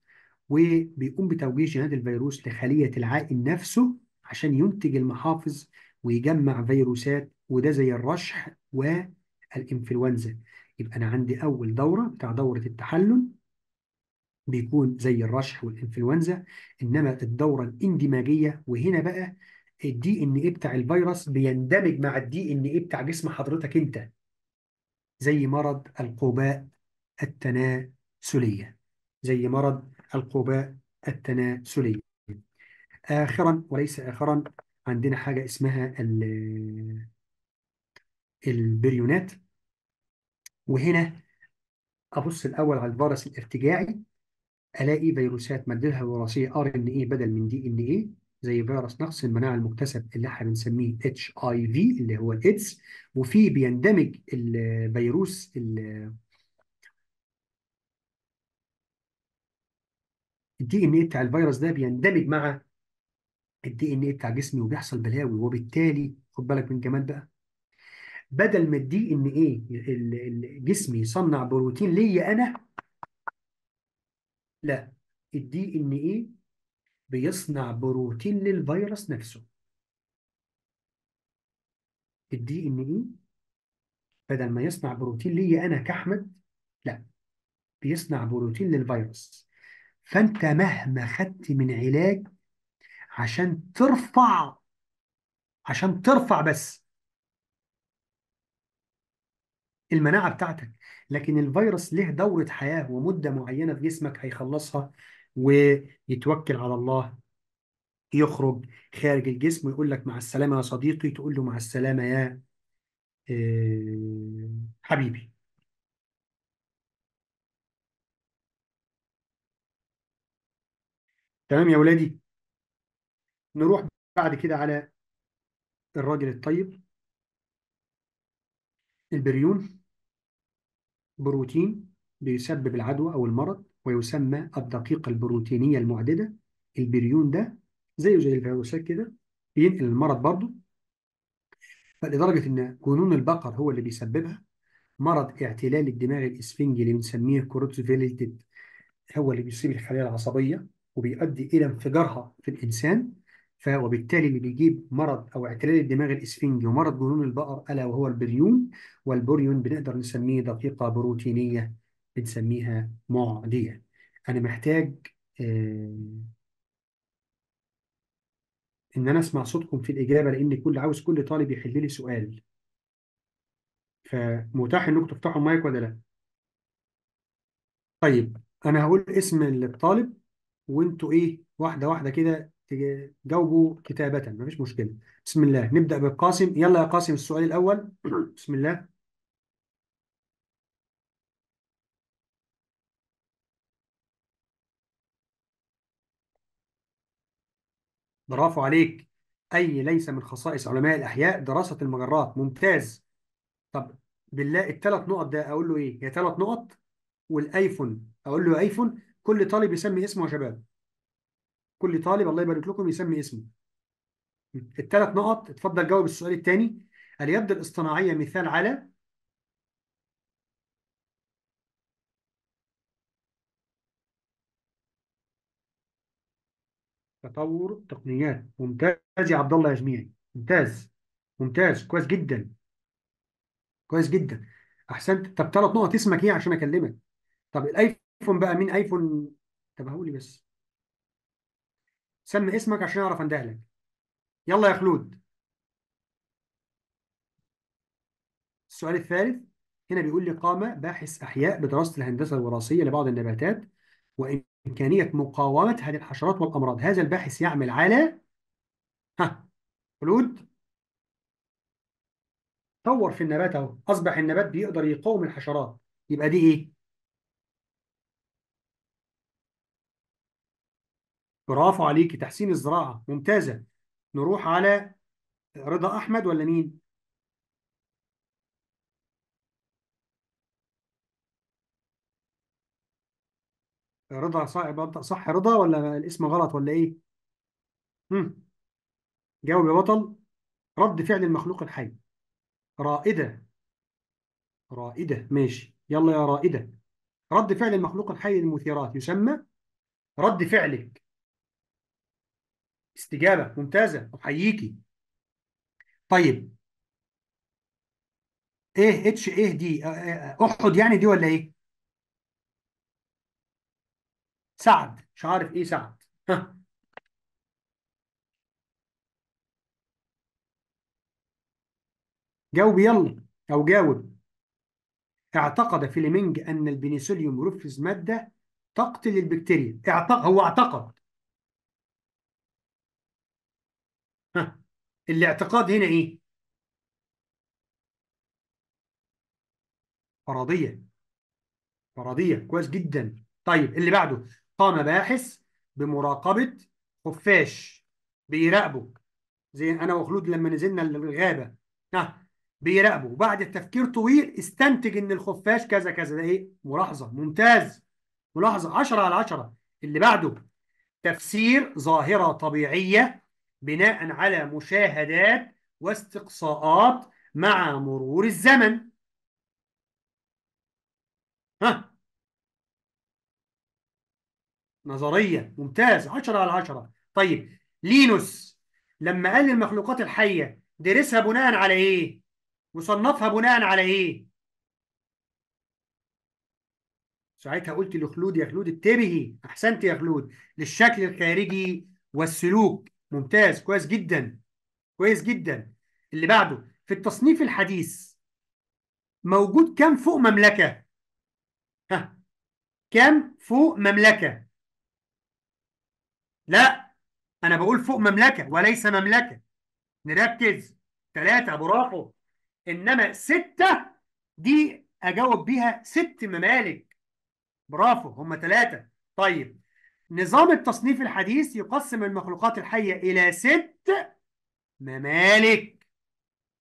وبيقوم بتوجيه جينات الفيروس لخلية العائل نفسه عشان ينتج المحافظ ويجمع فيروسات وده زي الرشح والإنفلونزا يبقى أنا عندي أول دورة بتاع دورة التحلل بيكون زي الرشح والإنفلونزا إنما الدورة الاندماجية وهنا بقى الدي إن اي بتاع الفيروس بيندمج مع الدي إن اي بتاع جسم حضرتك أنت زي مرض القباء التناسلية زي مرض القباء التناسلية آخرا وليس آخرا عندنا حاجة اسمها البريونات وهنا أبص الأول على الفيروس الارتجاعي ألاقي فيروسات مدلها الوراثية ار ان اي بدل من دي ان اي زي فيروس نقص المناعة المكتسب اللي احنا بنسميه اتش اي في اللي هو الايدز وفي بيندمج الفيروس الدي ان اي بتاع الفيروس ده بيندمج مع الدي ان ايه بتاع جسمي وبيحصل بلاوي وبالتالي خد بالك من جمال بقى بدل ما الدي ان ايه جسمي يصنع بروتين ليا انا لا الدي ان ايه بيصنع بروتين للفيروس نفسه الدي ان ايه بدل ما يصنع بروتين ليا انا كاحمد لا بيصنع بروتين للفيروس فانت مهما خدت من علاج عشان ترفع عشان ترفع بس المناعة بتاعتك لكن الفيروس له دورة حياة ومدة معينة في جسمك هيخلصها ويتوكل على الله يخرج خارج الجسم ويقول لك مع السلامة يا صديقي تقول له مع السلامة يا آه، حبيبي تمام يا ولادي نروح بعد كده على الراجل الطيب البريون بروتين بيسبب العدوى أو المرض ويسمى الدقيقة البروتينية المعددة البريون ده زيه زي الفيروسات كده بينقل المرض برضه فلدرجة إن جنون البقر هو اللي بيسببها مرض اعتلال الدماغ الإسفنجي اللي بنسميه كورتيفيليتد هو اللي بيصيب الخلايا العصبية وبيؤدي إلى انفجارها في الإنسان وبالتالي اللي بيجيب مرض او اعتلال الدماغ الاسفنجي ومرض جنون البقر الا وهو البريون والبريون بنقدر نسميه دقيقه بروتينيه بنسميها معديه انا محتاج آه، ان انا اسمع صوتكم في الاجابه لان كل عاوز كل طالب يحل لي سؤال فمتاح انكم تفتحوا المايك ولا لا طيب انا هقول اسم الطالب وانتوا ايه واحده واحده كده تجاوبوا كتابة مفيش مشكلة بسم الله نبدأ بالقاسم يلا يا قاسم السؤال الأول بسم الله برافو عليك أي ليس من خصائص علماء الأحياء دراسة المجرات ممتاز طب بالله الثلاث نقط ده أقول له إيه؟ هي ثلاث نقط والأيفون أقول له أيفون كل طالب يسمي اسمه يا شباب كل طالب الله يبارك لكم يسمي اسمه الثلاث نقط اتفضل جاوب السؤال الثاني اليد الاصطناعية مثال على تطور تقنيات ممتاز يا عبد الله يا جميعي ممتاز ممتاز كويس جدا كويس جدا احسنت طب ثلاث نقط اسمك ايه عشان اكلمك طب الايفون بقى مين ايفون طب هقول لي بس سمي اسمك عشان اعرف اندهلك يلا يا خلود السؤال الثالث هنا بيقول لي قام باحث احياء بدراسه الهندسه الوراثيه لبعض النباتات وامكانيه مقاومه هذه الحشرات والامراض هذا الباحث يعمل على ها خلود طور في النبات اهو اصبح النبات بيقدر يقاوم الحشرات يبقى دي ايه برافو عليكي تحسين الزراعة ممتازة نروح على رضا أحمد ولا مين؟ رضا صح صح رضا ولا الاسم غلط ولا إيه؟ هم. جاوب يا بطل رد فعل المخلوق الحي رائدة رائدة ماشي يلا يا رائدة رد فعل المخلوق الحي للمثيرات يسمى رد فعلك استجابة ممتازة أحييكي طيب ايه اتش ايه دي احد يعني دي ولا ايه سعد مش عارف ايه سعد ها جاوب يلا او جاوب اعتقد فليمنج ان البنسوليوم رفز ماده تقتل البكتيريا اعتقد هو اعتقد الاعتقاد هنا ايه فرضية فرضية كويس جدا طيب اللي بعده قام باحث بمراقبة خفاش بيراقبه زي انا وخلود لما نزلنا الغابة ها نعم، بيراقبه وبعد تفكير طويل استنتج ان الخفاش كذا كذا ده ايه ملاحظة ممتاز ملاحظة 10 على 10 اللي بعده تفسير ظاهرة طبيعية بناء على مشاهدات واستقصاءات مع مرور الزمن ها نظرية ممتاز 10 على 10 طيب لينوس لما قال للمخلوقات الحية درسها بناء على ايه وصنفها بناء على ايه ساعتها قلت لخلود يا خلود اتبهي احسنت يا خلود للشكل الخارجي والسلوك ممتاز كويس جدا كويس جدا اللي بعده في التصنيف الحديث موجود كم فوق مملكة ها كم فوق مملكة لا أنا بقول فوق مملكة وليس مملكة نركز ثلاثة برافو إنما ستة دي أجاوب بيها ست ممالك برافو هم ثلاثة طيب نظام التصنيف الحديث يقسم المخلوقات الحية إلى ست ممالك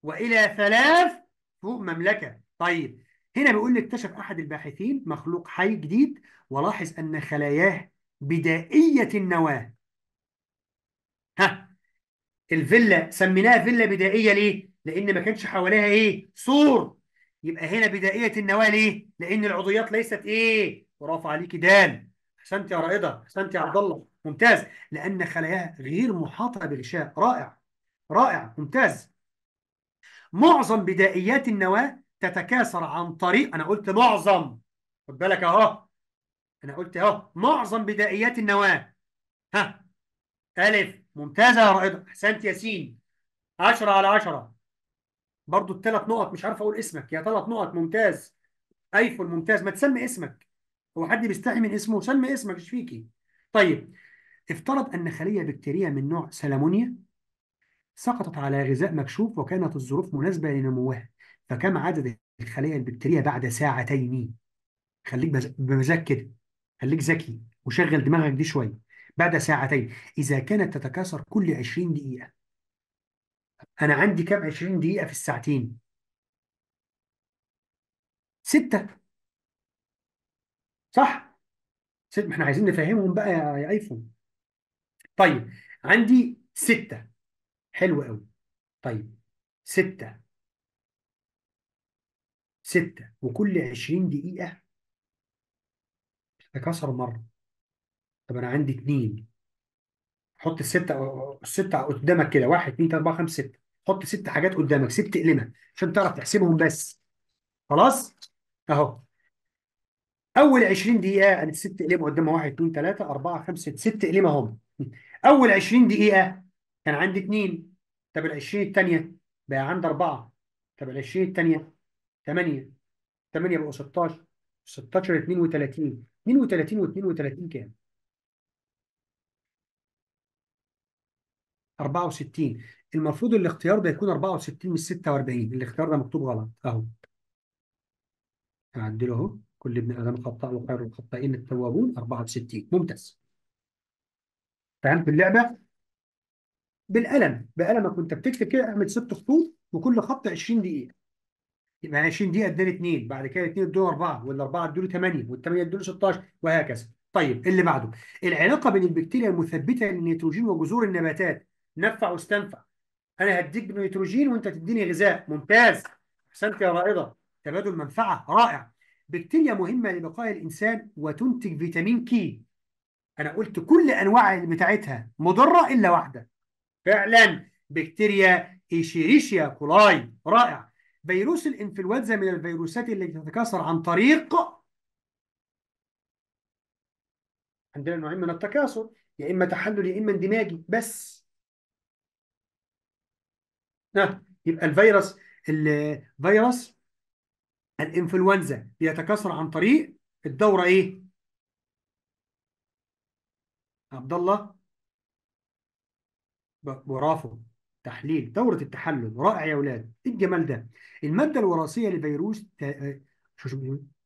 وإلى ثلاث فوق مملكة طيب هنا بيقول لي اكتشف أحد الباحثين مخلوق حي جديد ولاحظ أن خلاياه بدائية النواة ها الفيلا سميناها فيلا بدائية ليه؟ لأن ما كانش حواليها إيه؟ سور يبقى هنا بدائية النواة ليه؟ لأن العضويات ليست إيه؟ ورافع عليكي دال احسنت يا رائده احسنت يا نعم. عبد الله ممتاز لان خلاياها غير محاطه بغشاء رائع رائع ممتاز معظم بدائيات النواه تتكاثر عن طريق انا قلت معظم خد بالك اهو انا قلت اهو معظم بدائيات النواه ها الف ممتازه يا رائده احسنت يا سين 10 على 10 برضو الثلاث نقط مش عارف اقول اسمك يا ثلاث نقط ممتاز ايفون ممتاز ما تسمي اسمك هو حد بيستحي من اسمه سلمى اسمك ايش فيكي طيب افترض ان خليه بكتيريه من نوع سلمونيا سقطت على غذاء مكشوف وكانت الظروف مناسبه لنموها فكم عدد الخليه البكتيريه بعد ساعتين خليك بمزاج كده خليك ذكي وشغل دماغك دي شويه بعد ساعتين اذا كانت تتكاثر كل 20 دقيقه انا عندي كام 20 دقيقه في الساعتين سته صح؟ ست ما احنا عايزين نفهمهم بقى يا ايفون طيب عندي ستة حلو قوي طيب ستة ستة وكل 20 دقيقة تتكاثر مرة طب أنا عندي اتنين حط الستة الستة قدامك كده واحد اتنين تلاتة أربعة خمسة ستة حط ست حاجات قدامك ست اقلمها عشان تعرف تحسبهم بس خلاص أهو اول 20 دقيقه يعني انا ست اقلام قدامها 1 2 3 4 5 ست اقلام اهم اول 20 دقيقه كان عندي 2 طب ال 20 الثانيه بقى عندي 4 طب ال 20 الثانيه 8 8 بقوا 16 16 32 32 و32 كام؟ 64 المفروض الاختيار ده يكون 64 مش 46 الاختيار ده مكتوب غلط اهو هعدله اهو كل ابن آدم خطاء وخير الخطائين التوابون 64 ممتاز فهمت اللعبة؟ بالقلم بقلمك وانت بتكتب كده اعمل ست خطوط وكل خط 20 دقيقة يبقى يعني 20 دقيقة اداني اثنين بعد كده اثنين ادوني اربعه والأربعة ادوني 8 وال8 ادوني 16 وهكذا طيب اللي بعده العلاقة بين البكتيريا المثبتة للنيتروجين وجذور النباتات نفع واستنفع انا هديك نيتروجين وانت تديني غذاء ممتاز احسنت يا رائدة تبادل منفعة رائع بكتيريا مهمة لبقاء الإنسان وتنتج فيتامين كي أنا قلت كل أنواع بتاعتها مضرة إلا واحدة فعلا بكتيريا إيشيريشيا كولاي رائع فيروس الإنفلونزا من الفيروسات اللي بتتكاثر عن طريق عندنا نوعين من التكاثر يا إما تحلل يا إما اندماجي بس ها يبقى الفيروس الفيروس الانفلونزا بيتكاثر عن طريق الدوره ايه عبد الله برافو تحليل دورة التحلل رائع يا ولاد ايه الجمال ده المادة الوراثية لفيروس آه،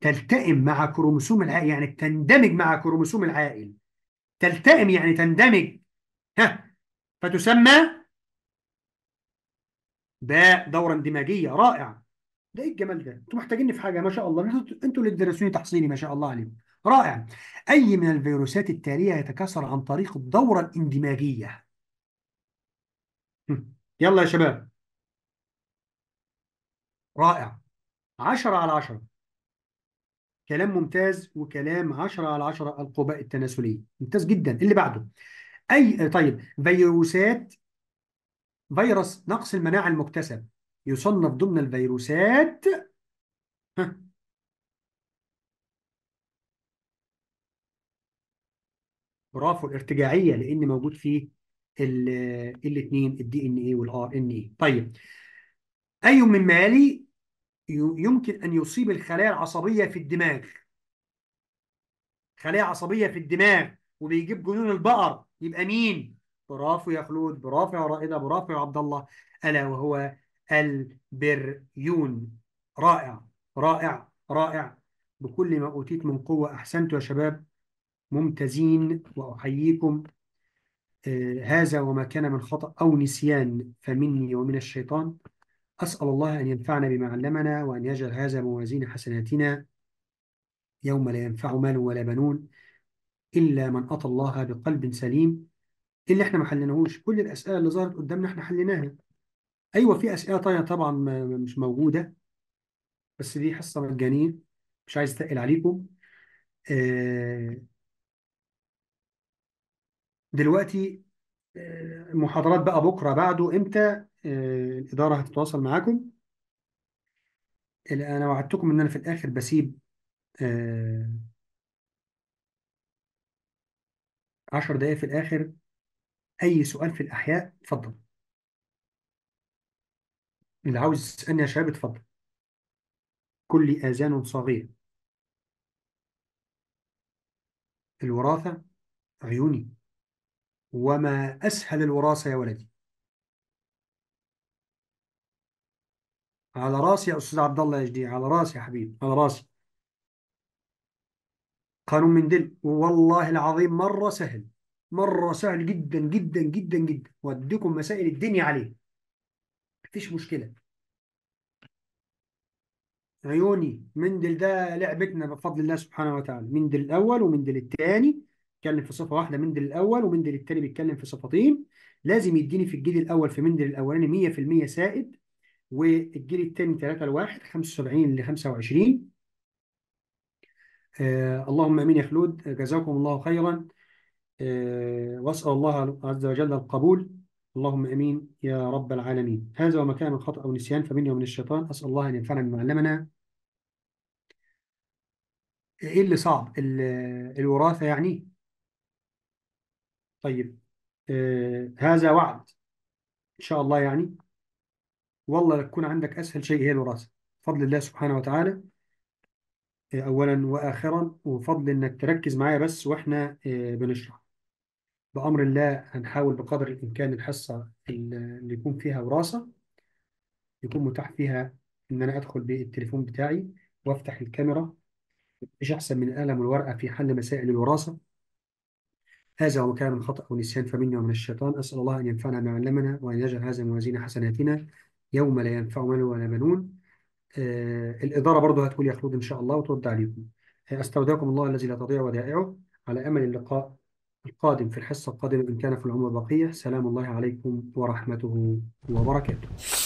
تلتئم مع كروموسوم العائل يعني تندمج مع كروموسوم العائل تلتئم يعني تندمج ها فتسمى باء دورة اندماجية رائع ده ايه الجمال ده؟ انتوا محتاجيني في حاجه ما شاء الله انتوا اللي تدرسوني تحصيني ما شاء الله عليكم. رائع. اي من الفيروسات التاليه يتكاثر عن طريق الدوره الاندماجيه؟ يلا يا شباب رائع 10 على 10 كلام ممتاز وكلام 10 على 10 القباء التناسليه ممتاز جدا اللي بعده اي طيب فيروسات فيروس نقص المناعه المكتسب يصنف ضمن الفيروسات ها. برافو الارتجاعيه لان موجود فيه الاثنين الدي ان اي والار ان اي طيب اي من مالي يمكن ان يصيب الخلايا العصبيه في الدماغ خلايا عصبيه في الدماغ وبيجيب جنون البقر يبقى مين برافو يا خلود برافو يا رائده برافو يا عبد الله الا وهو البريون رائع رائع رائع بكل ما أوتيت من قوة أحسنت يا شباب ممتازين وأحييكم آه، هذا وما كان من خطأ أو نسيان فمني ومن الشيطان أسأل الله أن ينفعنا بما علمنا وأن يجعل هذا موازين حسناتنا يوم لا ينفع مال ولا بنون إلا من أتى الله بقلب سليم اللي احنا ما حلناهوش كل الأسئلة اللي ظهرت قدامنا احنا حليناها ايوه في اسئله تانية طبعا مش موجوده بس دي حصه مجانيه مش عايز اتقل عليكم آه، دلوقتي المحاضرات آه، بقى بكره بعده امتى آه، الاداره هتتواصل معاكم انا وعدتكم ان انا في الاخر بسيب 10 عشر دقايق في الاخر اي سؤال في الاحياء اتفضل اللي عاوز يسألني يا شباب اتفضل كل آذان صاغية الوراثة عيوني وما أسهل الوراثة يا ولدي على راسي يا أستاذ عبد الله يا جدي على راسي يا حبيبي على راسي قانون من دل والله العظيم مرة سهل مرة سهل جدا جدا جدا جدا وأديكم مسائل الدنيا عليه مفيش مشكله عيوني مندل ده لعبتنا بفضل الله سبحانه وتعالى مندل الاول ومندل الثاني بيتكلم في صفه واحده مندل الاول ومندل الثاني بيتكلم في صفتين لازم يديني في الجيل الاول في مندل الاولاني 100% سائد والجيل الثاني 3 ل 1 75 ل 25 آه اللهم امين يا خلود جزاكم الله خيرا آه واسال الله عز وجل القبول اللهم امين يا رب العالمين هذا وما كان من خطا او نسيان فمني ومن الشيطان اسال الله ان ينفعنا بما علمنا ايه اللي صعب الوراثه يعني طيب آه هذا وعد ان شاء الله يعني والله لتكون عندك اسهل شيء هي الوراثه بفضل الله سبحانه وتعالى آه اولا واخرا وفضل انك تركز معايا بس واحنا آه بنشرح بأمر الله هنحاول بقدر الإمكان الحصة اللي يكون فيها وراثة يكون متاح فيها إن أنا أدخل بالتليفون بتاعي وأفتح الكاميرا مش أحسن من القلم والورقة في حل مسائل الوراثة هذا هو كان من خطأ ونسيان فمنا ومن الشيطان أسأل الله أن ينفعنا ما علمنا وأن يجعل هذا موازين حسناتنا يوم لا ينفع مال ولا بنون آه الإدارة برضه هتقول يا خلود إن شاء الله وترد عليكم آه، استودعكم الله الذي لا تضيع ودائعه على أمل اللقاء القادم في الحصة القادمة إن كان في العمر بقية سلام الله عليكم ورحمته وبركاته